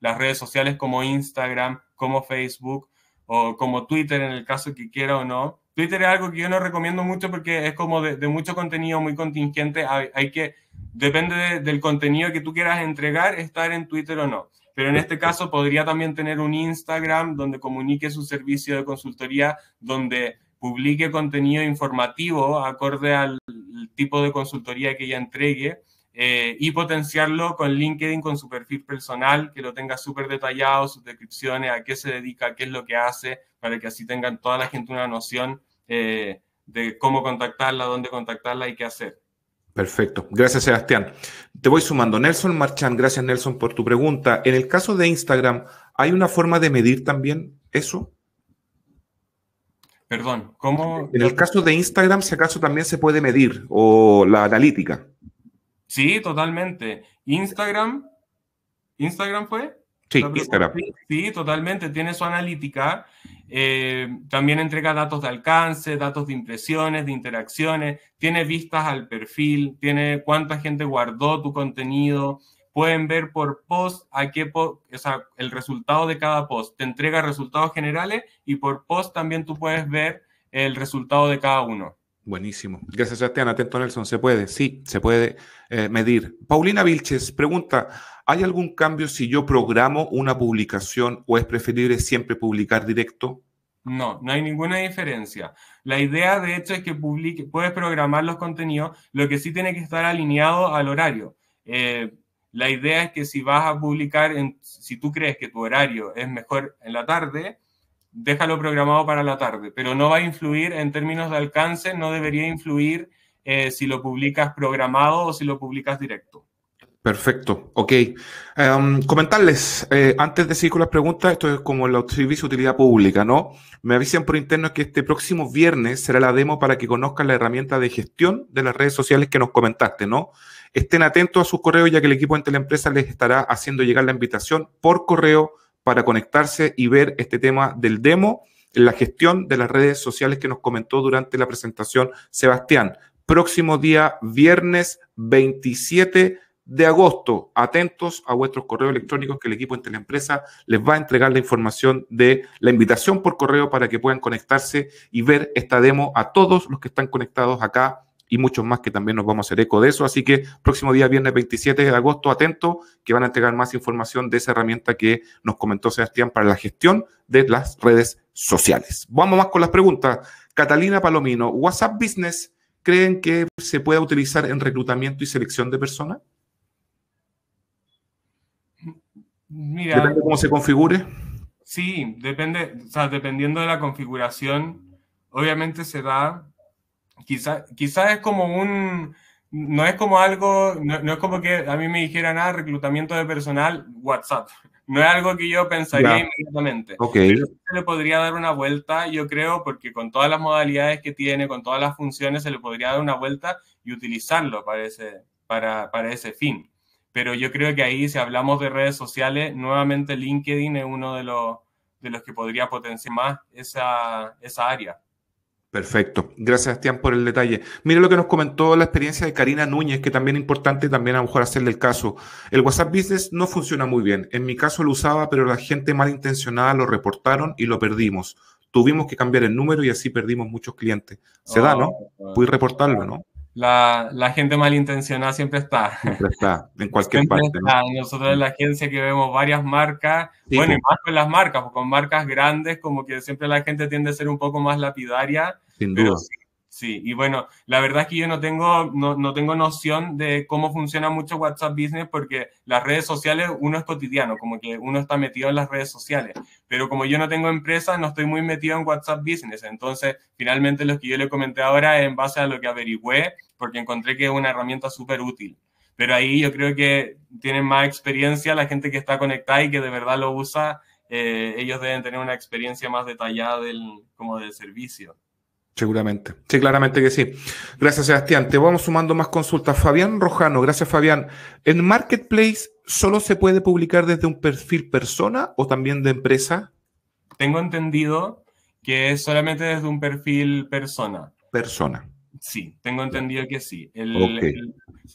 las redes sociales como Instagram, como Facebook o como Twitter en el caso que quiera o no. Twitter es algo que yo no recomiendo mucho porque es como de, mucho contenido muy contingente. Hay, que, depende del contenido que tú quieras entregar, estar en Twitter o no pero en este caso podría también tener un Instagram donde comunique su servicio de consultoría, donde publique contenido informativo acorde al tipo de consultoría que ella entregue eh, y potenciarlo con LinkedIn, con su perfil personal, que lo tenga súper detallado, sus descripciones, a qué se dedica, qué es lo que hace, para que así tengan toda la gente una noción eh, de cómo contactarla, dónde contactarla y qué hacer. Perfecto. Gracias, Sebastián. Te voy sumando. Nelson Marchán, gracias, Nelson, por tu pregunta. En el caso de Instagram, ¿hay una forma de medir también eso? Perdón, ¿cómo? En el caso de Instagram, si acaso también se puede medir o la analítica. Sí, totalmente. Instagram, Instagram fue Sí, totalmente. Tiene su analítica. Eh, también entrega datos de alcance, datos de impresiones, de interacciones. Tiene vistas al perfil, tiene cuánta gente guardó tu contenido. Pueden ver por post a el resultado de cada post. Te entrega resultados generales y por post también tú puedes ver el resultado de cada uno. Buenísimo. Gracias, Sebastián. Atento, Nelson. Se puede, sí, se puede eh, medir. Paulina Vilches pregunta, ¿hay algún cambio si yo programo una publicación o es preferible siempre publicar directo? No, no hay ninguna diferencia. La idea, de hecho, es que publique, puedes programar los contenidos, lo que sí tiene que estar alineado al horario. Eh, la idea es que si vas a publicar, si tú crees que tu horario es mejor en la tarde, déjalo programado para la tarde, pero no va a influir en términos de alcance, no debería influir eh, si lo publicas programado o si lo publicas directo. Perfecto, ok. Em, comentarles, eh, antes de seguir con las preguntas, esto es como el servicio de utilidad pública, ¿no? Me avisan por interno que este próximo viernes será la demo para que conozcan la herramienta de gestión de las redes sociales que nos comentaste, ¿no? Estén atentos a sus correos ya que el equipo de la empresa les estará haciendo llegar la invitación por correo para conectarse y ver este tema del demo en la gestión de las redes sociales que nos comentó durante la presentación Sebastián. Próximo día, viernes 27 de agosto. Atentos a vuestros correos electrónicos que el equipo la Teleempresa les va a entregar la información de la invitación por correo para que puedan conectarse y ver esta demo a todos los que están conectados acá y muchos más que también nos vamos a hacer eco de eso. Así que próximo día, viernes 27 de agosto, atento, que van a entregar más información de esa herramienta que nos comentó Sebastián para la gestión de las redes sociales. Vamos más con las preguntas. Catalina Palomino, ¿WhatsApp Business creen que se pueda utilizar en reclutamiento y selección de personas? Mira, depende cómo se configure. Sí, depende, o sea, dependiendo de la configuración, obviamente se da quizás es como un, no es como algo, no, es como que a mí me dijera nada reclutamiento de personal, WhatsApp. No es algo que yo pensaría inmediatamente. Okay. se le podría dar una vuelta, yo creo, porque con todas las modalidades que tiene, con todas las funciones, se le podría dar una vuelta y utilizarlo para ese, para, para ese fin. Pero yo creo que ahí, si hablamos de redes sociales, nuevamente LinkedIn es uno de los, de los que podría potenciar más esa, esa área. Perfecto. Gracias, Tian, por el detalle. Mire lo que nos comentó la experiencia de Karina Núñez, que también es importante también a lo mejor hacerle el caso. El WhatsApp Business no funciona muy bien. En mi caso lo usaba, pero la gente malintencionada lo reportaron y lo perdimos. Tuvimos que cambiar el número y así perdimos muchos clientes. Se da, ¿no? Ah, ah. Pude reportarlo, ¿no? La, la, gente malintencionada siempre está. Siempre está, en cualquier parte. Nosotros en la agencia que vemos varias marcas, bueno, y más con las marcas, con marcas grandes, como que siempre la gente tiende a ser un poco más lapidaria. Sin duda. Sí, y bueno, la verdad es que yo no tengo, no, no, tengo noción de cómo funciona mucho WhatsApp Business porque las redes sociales uno es cotidiano, como que uno está metido en las redes sociales, pero como yo no tengo empresa, no estoy muy metido en WhatsApp Business, entonces finalmente lo que yo le comenté ahora es en base a lo que averigüé porque encontré que es una herramienta súper útil. Pero ahí yo creo que tienen más experiencia la gente que está conectada y que de verdad lo usa. Eh, ellos deben tener una experiencia más detallada del, como del servicio. Seguramente. Sí, claramente que sí. Gracias, Sebastián. Te vamos sumando más consultas. Fabián Rojano, gracias, Fabián. ¿En Marketplace solo se puede publicar desde un perfil persona o también de empresa? Tengo entendido que es solamente desde un perfil persona. Persona. Sí, tengo entendido que sí.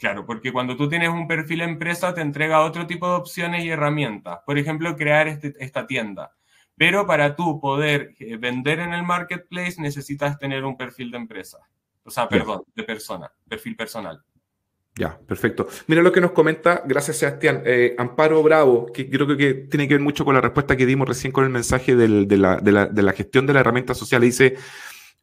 claro, porque cuando tú tienes un perfil empresa te entrega otro tipo de opciones y herramientas. Por ejemplo, crear este, esta tienda. Pero para tú poder eh, vender en el marketplace necesitas tener un perfil de empresa. O sea, perdón, de persona, perfil personal. Ya, perfecto. Mira lo que nos comenta, gracias Sebastián, eh, Amparo Bravo, que creo que tiene que ver mucho con la respuesta que dimos recién con el mensaje de, la, de la gestión de la herramienta social. Dice,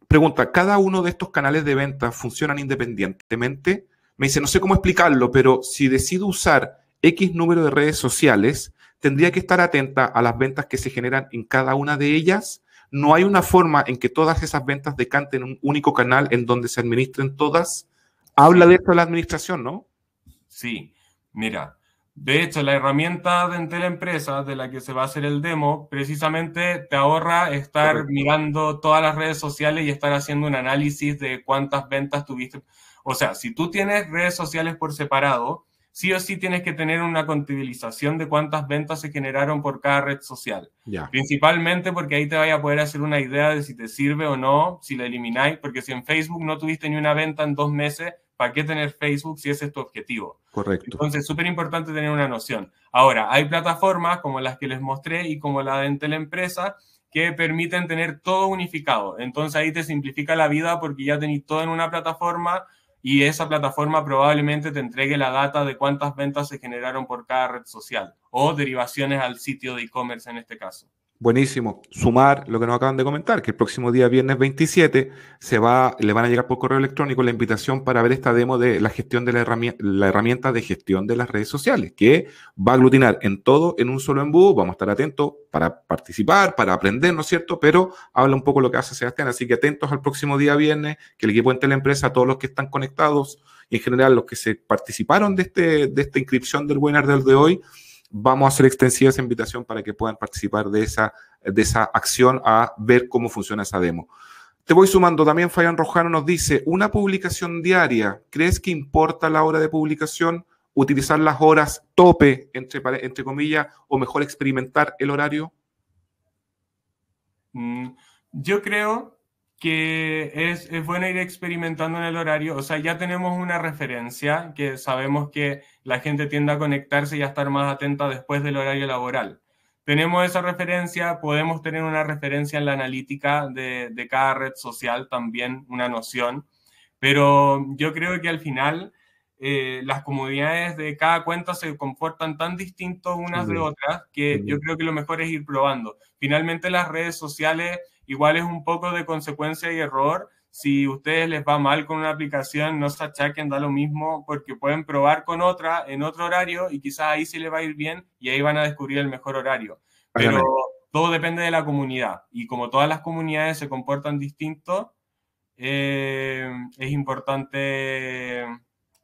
Pregunta, ¿cada uno de estos canales de venta funcionan independientemente? Me dice, no sé cómo explicarlo, pero si decido usar X número de redes sociales, tendría que estar atenta a las ventas que se generan en cada una de ellas. No hay una forma en que todas esas ventas decanten un único canal en donde se administren todas. Habla de esto la administración, ¿no? Sí, mira, de hecho, la herramienta de, entera empresa de la que se va a hacer el demo, precisamente te ahorra estar mirando todas las redes sociales y estar haciendo un análisis de cuántas ventas tuviste. O sea, si tú tienes redes sociales por separado, sí o sí tienes que tener una contabilización de cuántas ventas se generaron por cada red social. Principalmente porque ahí te vaya a poder hacer una idea de si te sirve o no, si la elimináis, porque si en Facebook no tuviste ni una venta en dos meses, ¿Para qué tener Facebook si ese es tu objetivo? Correcto. Entonces, súper importante tener una noción. Ahora, hay plataformas como las que les mostré y como la de la Empresa que permiten tener todo unificado. Entonces, ahí te simplifica la vida porque ya tenéis todo en una plataforma y esa plataforma probablemente te entregue la data de cuántas ventas se generaron por cada red social o derivaciones al sitio de e-commerce en este caso. Buenísimo. Sumar lo que nos acaban de comentar, que el próximo día, viernes 27, se va, le van a llegar por correo electrónico la invitación para ver esta demo de la gestión de la herramienta, la herramienta de gestión de las redes sociales, que va a aglutinar en todo, en un solo embudo. Vamos a estar atentos para participar, para aprender, ¿no es cierto? Pero habla un poco lo que hace Sebastián. Así que atentos al próximo día viernes, que el equipo entre la empresa, todos los que están conectados y en general los que se participaron de, este, de esta inscripción del webinar del de hoy, vamos a hacer extensiva esa invitación para que puedan participar de esa, de esa acción a ver cómo funciona esa demo. Te voy sumando también, Fayán Rojano nos dice, una publicación diaria, ¿crees que importa la hora de publicación? ¿Utilizar las horas tope, entre, entre comillas, o mejor experimentar el horario? Mm, yo creo que es, es, bueno ir experimentando en el horario, o sea, ya tenemos una referencia que sabemos que la gente tiende a conectarse y a estar más atenta después del horario laboral. Tenemos esa referencia, podemos tener una referencia en la analítica de, cada red social, también una noción, pero yo creo que al final eh, las comunidades de cada cuenta se comportan tan distintos unas de otras que yo creo que lo mejor es ir probando. Finalmente las redes sociales igual es un poco de consecuencia y error. Si a ustedes les va mal con una aplicación, no se achaquen, da lo mismo, porque pueden probar con otra en otro horario y quizás ahí sí les va a ir bien y ahí van a descubrir el mejor horario. Pero todo depende de la comunidad y como todas las comunidades se comportan distinto, eh, es importante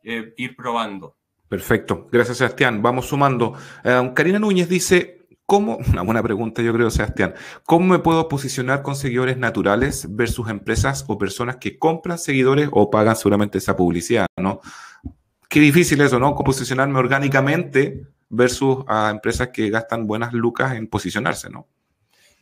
eh, ir probando. Perfecto, gracias Sebastián. Vamos sumando. Eh, Karina Núñez dice, ¿Cómo, una buena pregunta yo creo, Sebastián, ¿cómo me puedo posicionar con seguidores naturales versus empresas o personas que compran seguidores o pagan seguramente esa publicidad, ¿no? Qué difícil eso, ¿no? posicionarme orgánicamente versus a empresas que gastan buenas lucas en posicionarse, ¿no?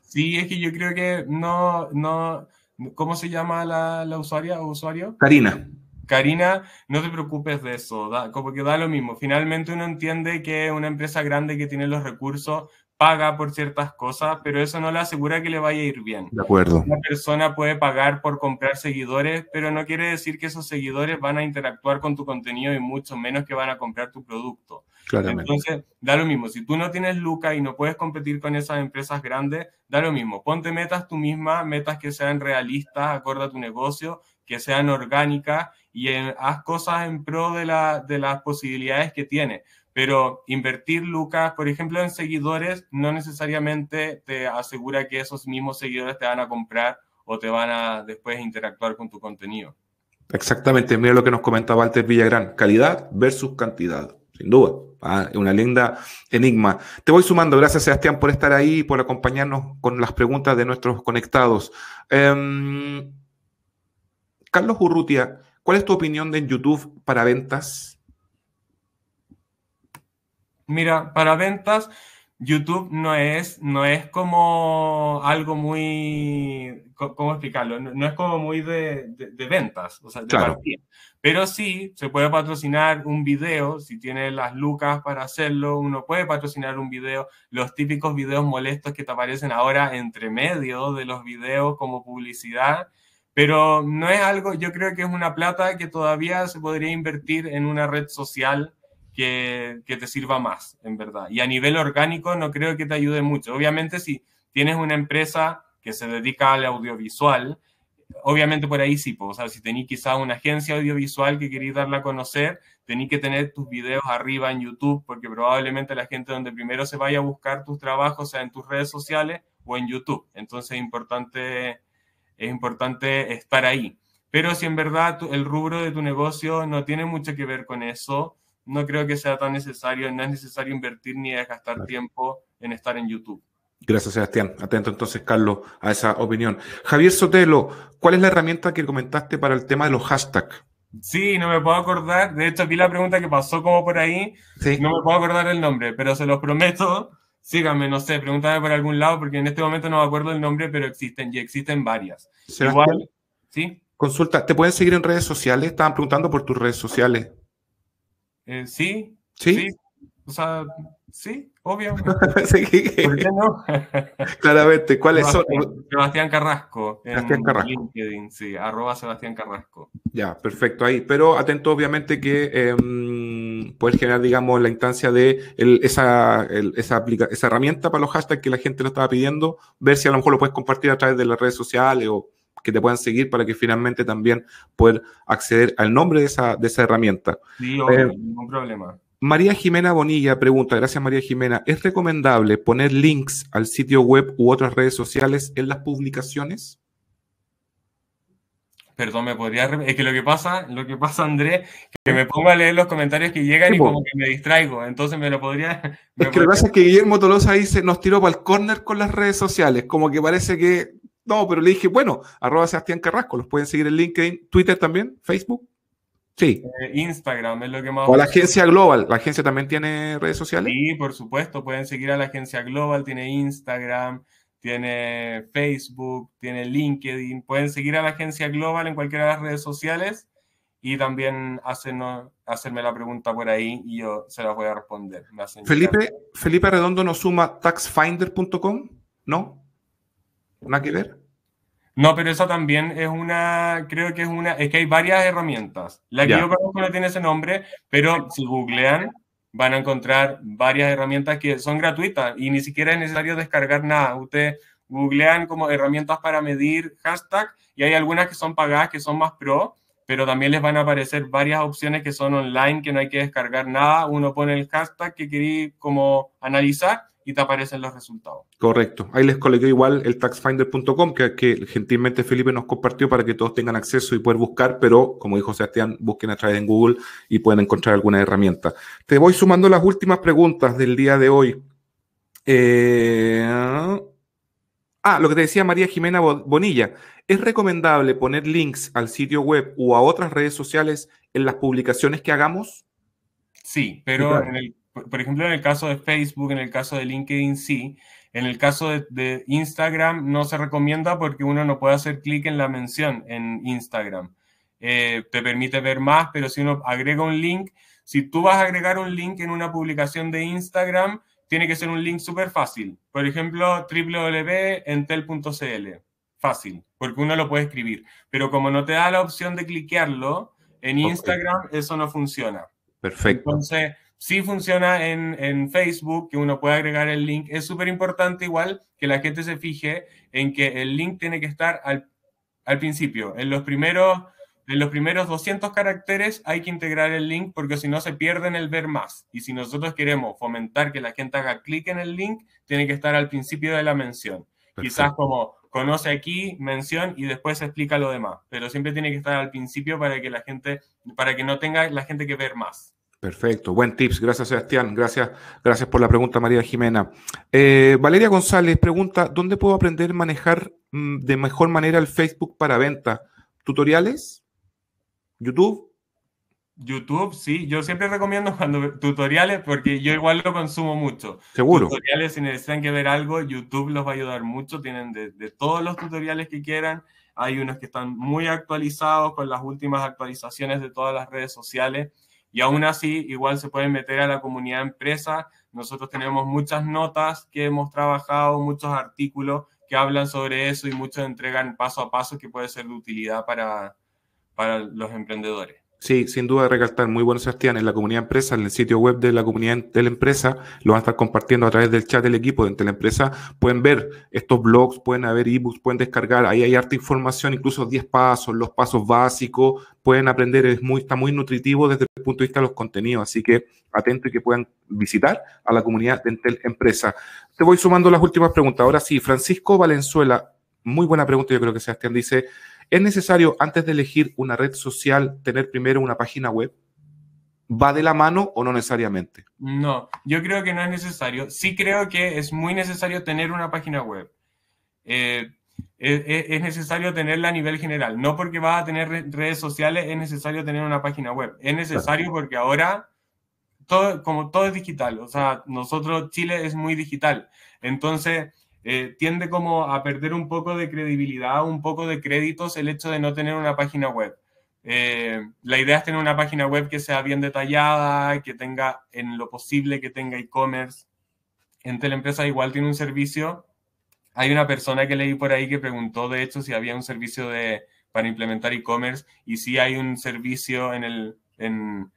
Sí, es que yo creo que no, no, ¿cómo se llama la, la usuaria o usuario? Karina. Karina, no te preocupes de eso, como que da lo mismo. Finalmente uno entiende que una empresa grande que tiene los recursos paga por ciertas cosas, pero eso no le asegura que le vaya a ir bien. De acuerdo. Una persona puede pagar por comprar seguidores, pero no quiere decir que esos seguidores van a interactuar con tu contenido y mucho menos que van a comprar tu producto. Entonces, da lo mismo. Si tú no tienes Luca y no puedes competir con esas empresas grandes, da lo mismo. Ponte metas tú misma, metas que sean realistas, acorda tu negocio, que sean orgánicas y haz cosas en pro de, de las posibilidades que tienes pero invertir lucas, por ejemplo, en seguidores, no necesariamente te asegura que esos mismos seguidores te van a comprar o te van a después interactuar con tu contenido. Exactamente, mira lo que nos comentaba Walter Villagrán, calidad versus cantidad, sin duda. Ah, es una linda enigma. Te voy sumando, gracias Sebastián por estar ahí, y por acompañarnos con las preguntas de nuestros conectados. Em, Carlos Urrutia, ¿cuál es tu opinión de YouTube para ventas? Mira, para ventas, YouTube no es, no es como algo muy, ¿cómo explicarlo? No, es como muy de, ventas, o Pero sí, se puede patrocinar un video, si tiene las lucas para hacerlo, uno puede patrocinar un video. Los típicos videos molestos que te aparecen ahora entre medio de los videos como publicidad, pero no es algo, yo creo que es una plata que todavía se podría invertir en una red social que, te sirva más, en verdad. Y a nivel orgánico no creo que te ayude mucho. Obviamente si tienes una empresa que se dedica al audiovisual, obviamente por ahí sí, pues, o sea, si tenéis quizás una agencia audiovisual que queréis darla a conocer, tenéis que tener tus videos arriba en YouTube, porque probablemente la gente donde primero se vaya a buscar tus trabajos sea en tus redes sociales o en YouTube. Entonces importante, es importante estar ahí. Pero si en verdad el rubro de tu negocio no tiene mucho que ver con eso, no creo que sea tan necesario, no es necesario invertir ni gastar tiempo en estar en YouTube. Gracias, Sebastián. Atento entonces, Carlos, a esa opinión. Javier Sotelo, ¿cuál es la herramienta que comentaste para el tema de los hashtags? Sí, no me puedo acordar. De hecho, vi la pregunta que pasó como por ahí. Sí. No me puedo acordar el nombre, pero se los prometo. Síganme, no sé, pregúntame por algún lado, porque en este momento no me acuerdo el nombre, pero existen y existen varias. Igual, ¿sí? Consulta, ¿te pueden seguir en redes sociales? Estaban preguntando por tus redes sociales. Eh, sí, sí, o sea, sí, obvio. ¿Por qué no? Claramente, ¿cuáles son? Sebastián Carrasco. Sebastián Carrasco. LinkedIn, sí, arroba Sebastián Carrasco. Ya, perfecto ahí. Pero atento, obviamente, que em, puedes generar, digamos, la instancia de esa, esa, esa herramienta para los hashtags que la gente lo estaba pidiendo, ver si a lo mejor lo puedes compartir a través de las redes sociales o que te puedan seguir para que finalmente también poder acceder al nombre de esa, herramienta. Sí, eh, ningún problema. María Jimena Bonilla pregunta, gracias María Jimena, ¿es recomendable poner links al sitio web u otras redes sociales en las publicaciones? Perdón, me podría es que lo que pasa, lo que pasa Andrés, que me ponga a leer los comentarios que llegan y como que me distraigo, entonces me lo podría Es que lo que pasa es que Guillermo Tolosa dice, nos tiró para el corner con las redes sociales, como que parece que no, pero le dije, bueno, arroba Sebastián Carrasco, los pueden seguir en LinkedIn, Twitter también, Facebook. Sí. Eh, Instagram es lo que más. O la agencia Global, la agencia también tiene redes sociales. Sí, por supuesto, pueden seguir a la agencia Global, tiene Instagram, tiene Facebook, tiene LinkedIn, pueden seguir a la agencia Global en cualquiera de las redes sociales y también hacernos, hacerme la pregunta por ahí y yo se las voy a responder. Felipe, Felipe Redondo nos suma taxfinder.com, ¿no? que No, pero eso también es una, creo que es una, es que hay varias herramientas. La que yo conozco no tiene ese nombre, pero si googlean van a encontrar varias herramientas que son gratuitas y ni siquiera es necesario descargar nada. Ustedes googlean como herramientas para medir hashtag y hay algunas que son pagadas, que son más pro, pero también les van a aparecer varias opciones que son online, que no hay que descargar nada. Uno pone el hashtag que quería como analizar y te aparecen los resultados. Correcto. Ahí les colgué igual el taxfinder.com que, gentilmente Felipe nos compartió para que todos tengan acceso y puedan buscar, pero como dijo Sebastián, busquen a través de Google y pueden encontrar alguna herramienta. Te voy sumando las últimas preguntas del día de hoy. Eh, ah, lo que te decía María Jimena Bonilla, ¿es recomendable poner links al sitio web o a otras redes sociales en las publicaciones que hagamos? Sí, pero por ejemplo, en el caso de Facebook, en el caso de LinkedIn, sí. En el caso de, Instagram, no se recomienda porque uno no puede hacer clic en la mención en Instagram. Eh, te permite ver más, pero si uno agrega un link, si tú vas a agregar un link en una publicación de Instagram, tiene que ser un link súper fácil. Por ejemplo, www.entel.cl. Fácil, porque uno lo puede escribir. Pero como no te da la opción de cliquearlo, en Instagram eso no funciona. Perfecto. Entonces, sí funciona en, Facebook, que uno puede agregar el link. Es súper importante igual que la gente se fije en que el link tiene que estar al, principio. En los, primeros, en los primeros 200 caracteres hay que integrar el link porque si no se pierde en el ver más. Y si nosotros queremos fomentar que la gente haga clic en el link, tiene que estar al principio de la mención. Quizás como conoce aquí, mención y después explica lo demás. Pero siempre tiene que estar al principio para que la gente, para que no tenga la gente que ver más. Perfecto, buen tips, gracias Sebastián, gracias, gracias por la pregunta María Jimena. Eh, Valeria González pregunta, ¿dónde puedo aprender a manejar mm, de mejor manera el Facebook para venta? ¿Tutoriales? ¿YouTube? YouTube, sí, yo siempre recomiendo cuando tutoriales porque yo igual lo consumo mucho. Seguro. si necesitan que ver algo, YouTube los va a ayudar mucho, tienen de todos los tutoriales que quieran, hay unos que están muy actualizados con las últimas actualizaciones de todas las redes sociales y aún así igual se pueden meter a la comunidad empresa. Nosotros tenemos muchas notas que hemos trabajado, muchos artículos que hablan sobre eso y muchos entregan paso a paso que puede ser de utilidad para, para los emprendedores. Sí, sin duda recalcar, muy bueno Sebastián, en la comunidad empresa, en el sitio web de la comunidad de la empresa, lo van a estar compartiendo a través del chat del equipo de la empresa, pueden ver estos blogs, pueden haber ebooks, pueden descargar, ahí hay harta información, incluso 10 pasos, los pasos básicos, pueden aprender, es muy, está muy nutritivo desde el punto de vista de los contenidos, así que atento y que puedan visitar a la comunidad de Entel Empresa. Te voy sumando las últimas preguntas. Ahora sí, Francisco Valenzuela, muy buena pregunta, yo creo que Sebastián dice, ¿Es necesario antes de elegir una red social tener primero una página web? ¿Va de la mano o no necesariamente? No, yo creo que no es necesario. Sí creo que es muy necesario tener una página web. Eh, e, e, es, necesario tenerla a nivel general. No porque vas a tener redes sociales es necesario tener una página web. Es necesario porque ahora todo, como todo es digital. O sea, nosotros, Chile es muy digital. Entonces, eh, tiende como a perder un poco de credibilidad, un poco de créditos el hecho de no tener una página web. Eh, la idea es tener una página web que sea bien detallada, que tenga en lo posible que tenga e-commerce. En Teleempresa igual tiene un servicio. Hay una persona que leí por ahí que preguntó, de hecho, si había un servicio de, para implementar e-commerce y si hay un servicio en, el, en,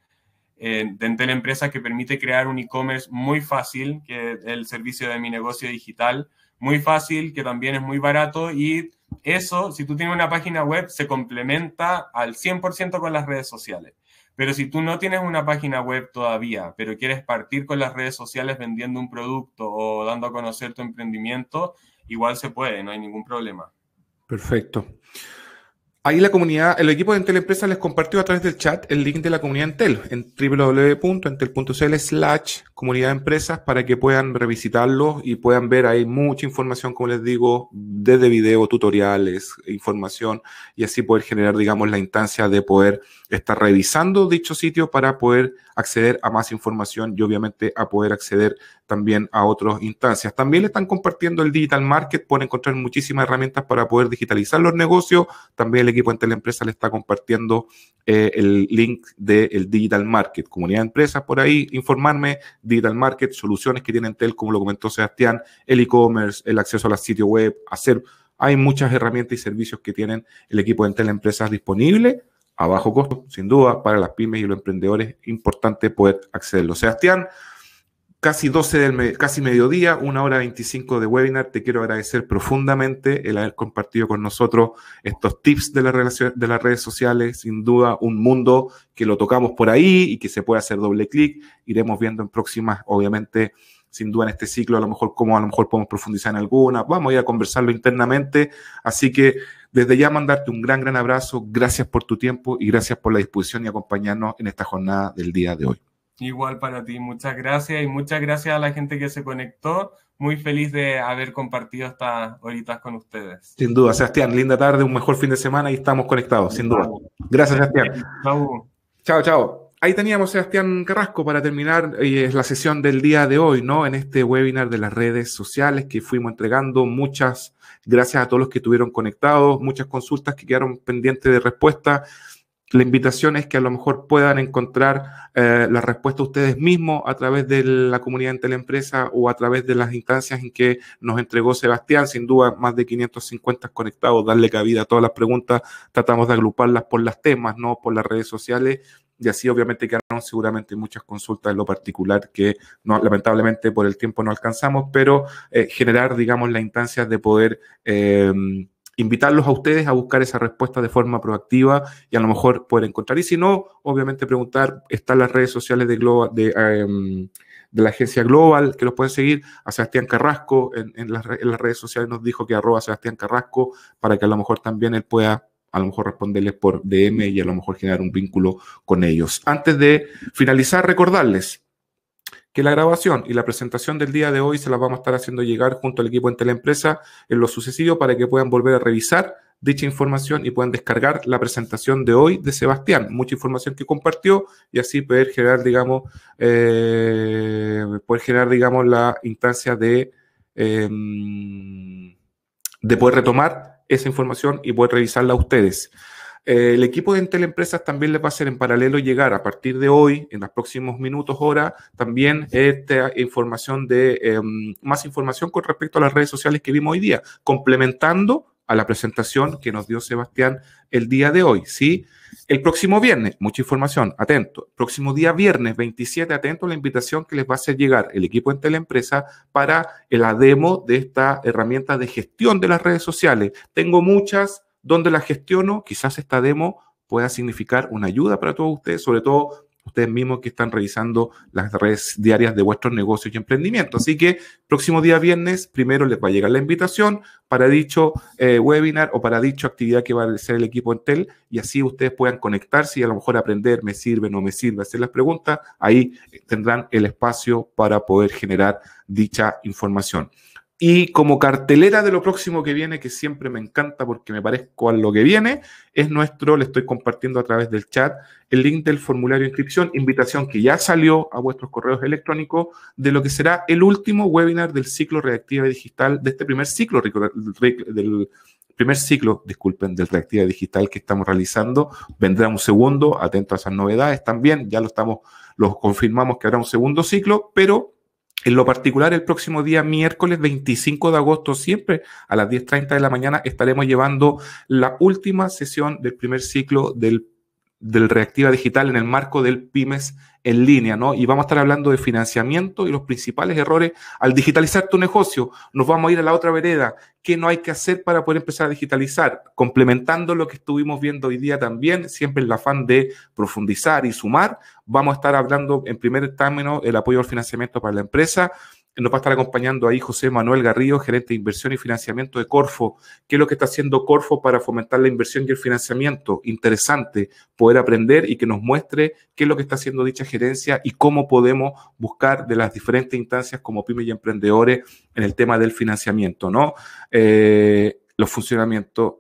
que permite crear un e-commerce muy fácil, que es el servicio de mi negocio digital muy fácil, que también es muy barato y eso, si tú tienes una página web, se complementa al 100% con las redes sociales. Pero si tú no tienes una página web todavía, pero quieres partir con las redes sociales vendiendo un producto o dando a conocer tu emprendimiento, igual se puede, no hay ningún problema. Perfecto. Ahí la comunidad, el equipo de Entel Empresa les compartió a través del chat el link de la comunidad Entel en www.entel.cl slash comunidad empresas para que puedan revisitarlo y puedan ver ahí mucha información, como les digo, desde video, tutoriales, información y así poder generar, digamos, la instancia de poder está revisando dicho sitio para poder acceder a más información y obviamente a poder acceder también a otras instancias. También le están compartiendo el Digital Market, pueden encontrar muchísimas herramientas para poder digitalizar los negocios. También el equipo de la empresa le está compartiendo eh, el link del Digital Market, comunidad de empresas por ahí, informarme, Digital Market, soluciones que tienen Tel, como lo comentó Sebastián, el e-commerce, el acceso a la sitio web, hacer... Hay muchas herramientas y servicios que tienen el equipo de Entel disponibles. disponible a bajo costo, sin duda, para las pymes y los emprendedores, importante poder accederlo. Sebastián, casi 12 del casi mediodía, una hora 25 de webinar. Te quiero agradecer profundamente el haber compartido con nosotros estos tips de, de las redes sociales. Sin duda, un mundo que lo tocamos por ahí y que se puede hacer doble clic. Iremos viendo en próximas, obviamente, sin duda en este ciclo, a lo mejor como a lo mejor podemos profundizar en alguna, vamos a ir a conversarlo internamente, así que desde ya mandarte un gran, gran abrazo, gracias por tu tiempo y gracias por la disposición y acompañarnos en esta jornada del día de hoy. Igual para ti, muchas gracias y muchas gracias a la gente que se conectó. Muy feliz de haber compartido estas horitas con ustedes. Sin duda, Sebastián, linda tarde, un mejor fin de semana y estamos conectados, sin duda. Gracias, Sebastián. Chao, chao ahí teníamos Sebastián Carrasco para terminar eh, la sesión del día de hoy, ¿no? En este webinar de las redes sociales que fuimos entregando. Muchas gracias a todos los que estuvieron conectados, muchas consultas que quedaron pendientes de respuesta. La invitación es que a lo mejor puedan encontrar eh, la respuesta ustedes mismos a través de la comunidad en la o a través de las instancias en que nos entregó Sebastián. Sin duda, más de 550 conectados, darle cabida a todas las preguntas. Tratamos de agruparlas por las temas, no por las redes sociales y así obviamente quedaron seguramente muchas consultas en lo particular que no, lamentablemente por el tiempo no alcanzamos, pero eh, generar, digamos, la instancia de poder... Em, invitarlos a ustedes a buscar esa respuesta de forma proactiva y a lo mejor poder encontrar. Y si no, obviamente preguntar, están las redes sociales de, em, la agencia Global, que los pueden seguir, a Sebastián Carrasco, en, las, redes sociales nos dijo que arroba Sebastián Carrasco, para que a lo mejor también él pueda a lo mejor responderles por DM y a lo mejor generar un vínculo con ellos. Antes de finalizar, recordarles que la grabación y la presentación del día de hoy se las vamos a estar haciendo llegar junto al equipo en Teleempresa en lo sucesivo para que puedan volver a revisar dicha información y puedan descargar la presentación de hoy de Sebastián. Mucha información que compartió y así poder generar, digamos, eh, poder generar, digamos, la instancia de em, de poder retomar esa información y poder revisarla a ustedes. Eh, el equipo de Intel Empresas también les va a hacer en paralelo llegar a partir de hoy, en los próximos minutos, horas, también esta información de em, más información con respecto a las redes sociales que vimos hoy día, complementando a la presentación que nos dio Sebastián el día de hoy, ¿sí? El próximo viernes, mucha información, atento. Próximo día viernes 27, atento a la invitación que les va a hacer llegar el equipo en empresa para la demo de esta herramienta de gestión de las redes sociales. Tengo muchas donde las gestiono, quizás esta demo pueda significar una ayuda para todos ustedes, sobre todo ustedes mismos que están revisando las redes diarias de vuestros negocios y emprendimientos. Así que próximo día viernes, primero les va a llegar la invitación para dicho eh, webinar o para dicha actividad que va a ser el equipo Entel y así ustedes puedan conectarse y a lo mejor aprender, me sirve, no me sirve, hacer las preguntas. Ahí tendrán el espacio para poder generar dicha información. Y como cartelera de lo próximo que viene, que siempre me encanta porque me parezco a lo que viene, es nuestro, le estoy compartiendo a través del chat, el link del formulario de inscripción, invitación que ya salió a vuestros correos electrónicos de lo que será el último webinar del ciclo Reactiva Digital, de este primer ciclo, del primer ciclo, disculpen, del Reactiva Digital que estamos realizando. Vendrá un segundo, atento a esas novedades también, ya lo estamos, los confirmamos que habrá un segundo ciclo, pero en lo particular, el próximo día miércoles 25 de agosto, siempre a las 10.30 de la mañana, estaremos llevando la última sesión del primer ciclo del del Reactiva Digital en el marco del pymes en línea, ¿no? Y vamos a estar hablando de financiamiento y los principales errores al digitalizar tu negocio. Nos vamos a ir a la otra vereda. ¿Qué no hay que hacer para poder empezar a digitalizar? Complementando lo que estuvimos viendo hoy día también, siempre el afán de profundizar y sumar, vamos a estar hablando en primer término el apoyo al financiamiento para la empresa, nos va a estar acompañando ahí José Manuel Garrido, gerente de inversión y financiamiento de Corfo. ¿Qué es lo que está haciendo Corfo para fomentar la inversión y el financiamiento? Interesante poder aprender y que nos muestre qué es lo que está haciendo dicha gerencia y cómo podemos buscar de las diferentes instancias como pymes y emprendedores en el tema del financiamiento, ¿no? Eh, los funcionamientos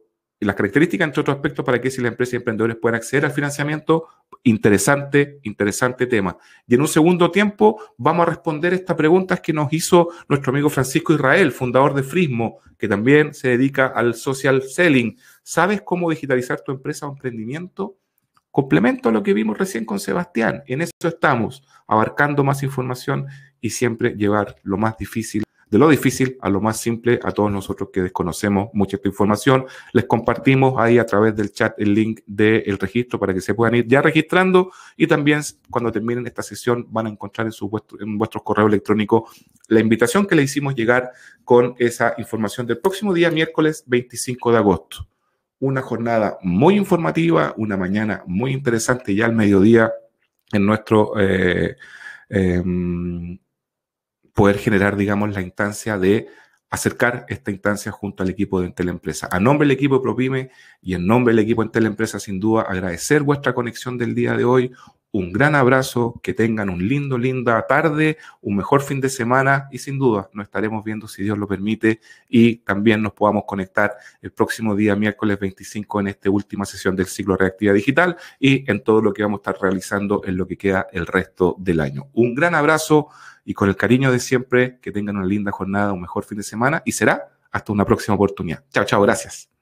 las características, entre otros aspectos, para que si las empresas y emprendedores puedan acceder al financiamiento. Interesante, interesante tema. Y en un segundo tiempo vamos a responder estas preguntas que nos hizo nuestro amigo Francisco Israel, fundador de Frismo, que también se dedica al social selling. ¿Sabes cómo digitalizar tu empresa o emprendimiento? Complemento a lo que vimos recién con Sebastián. En eso estamos, abarcando más información y siempre llevar lo más difícil de lo difícil a lo más simple a todos nosotros que desconocemos mucha esta información. Les compartimos ahí a través del chat el link del registro para que se puedan ir ya registrando y también cuando terminen esta sesión van a encontrar en, su, en vuestros correos electrónicos la invitación que le hicimos llegar con esa información del próximo día, miércoles 25 de agosto. Una jornada muy informativa, una mañana muy interesante ya al mediodía en nuestro... Eh, em, poder generar, digamos, la instancia de acercar esta instancia junto al equipo de Empresa. A nombre del equipo Propime y en nombre del equipo de Empresa, sin duda, agradecer vuestra conexión del día de hoy un gran abrazo, que tengan un lindo, linda tarde, un mejor fin de semana y sin duda nos estaremos viendo si Dios lo permite y también nos podamos conectar el próximo día, miércoles 25, en esta última sesión del ciclo Reactiva Digital y en todo lo que vamos a estar realizando en lo que queda el resto del año. Un gran abrazo y con el cariño de siempre, que tengan una linda jornada, un mejor fin de semana y será hasta una próxima oportunidad. Chao, chao, gracias.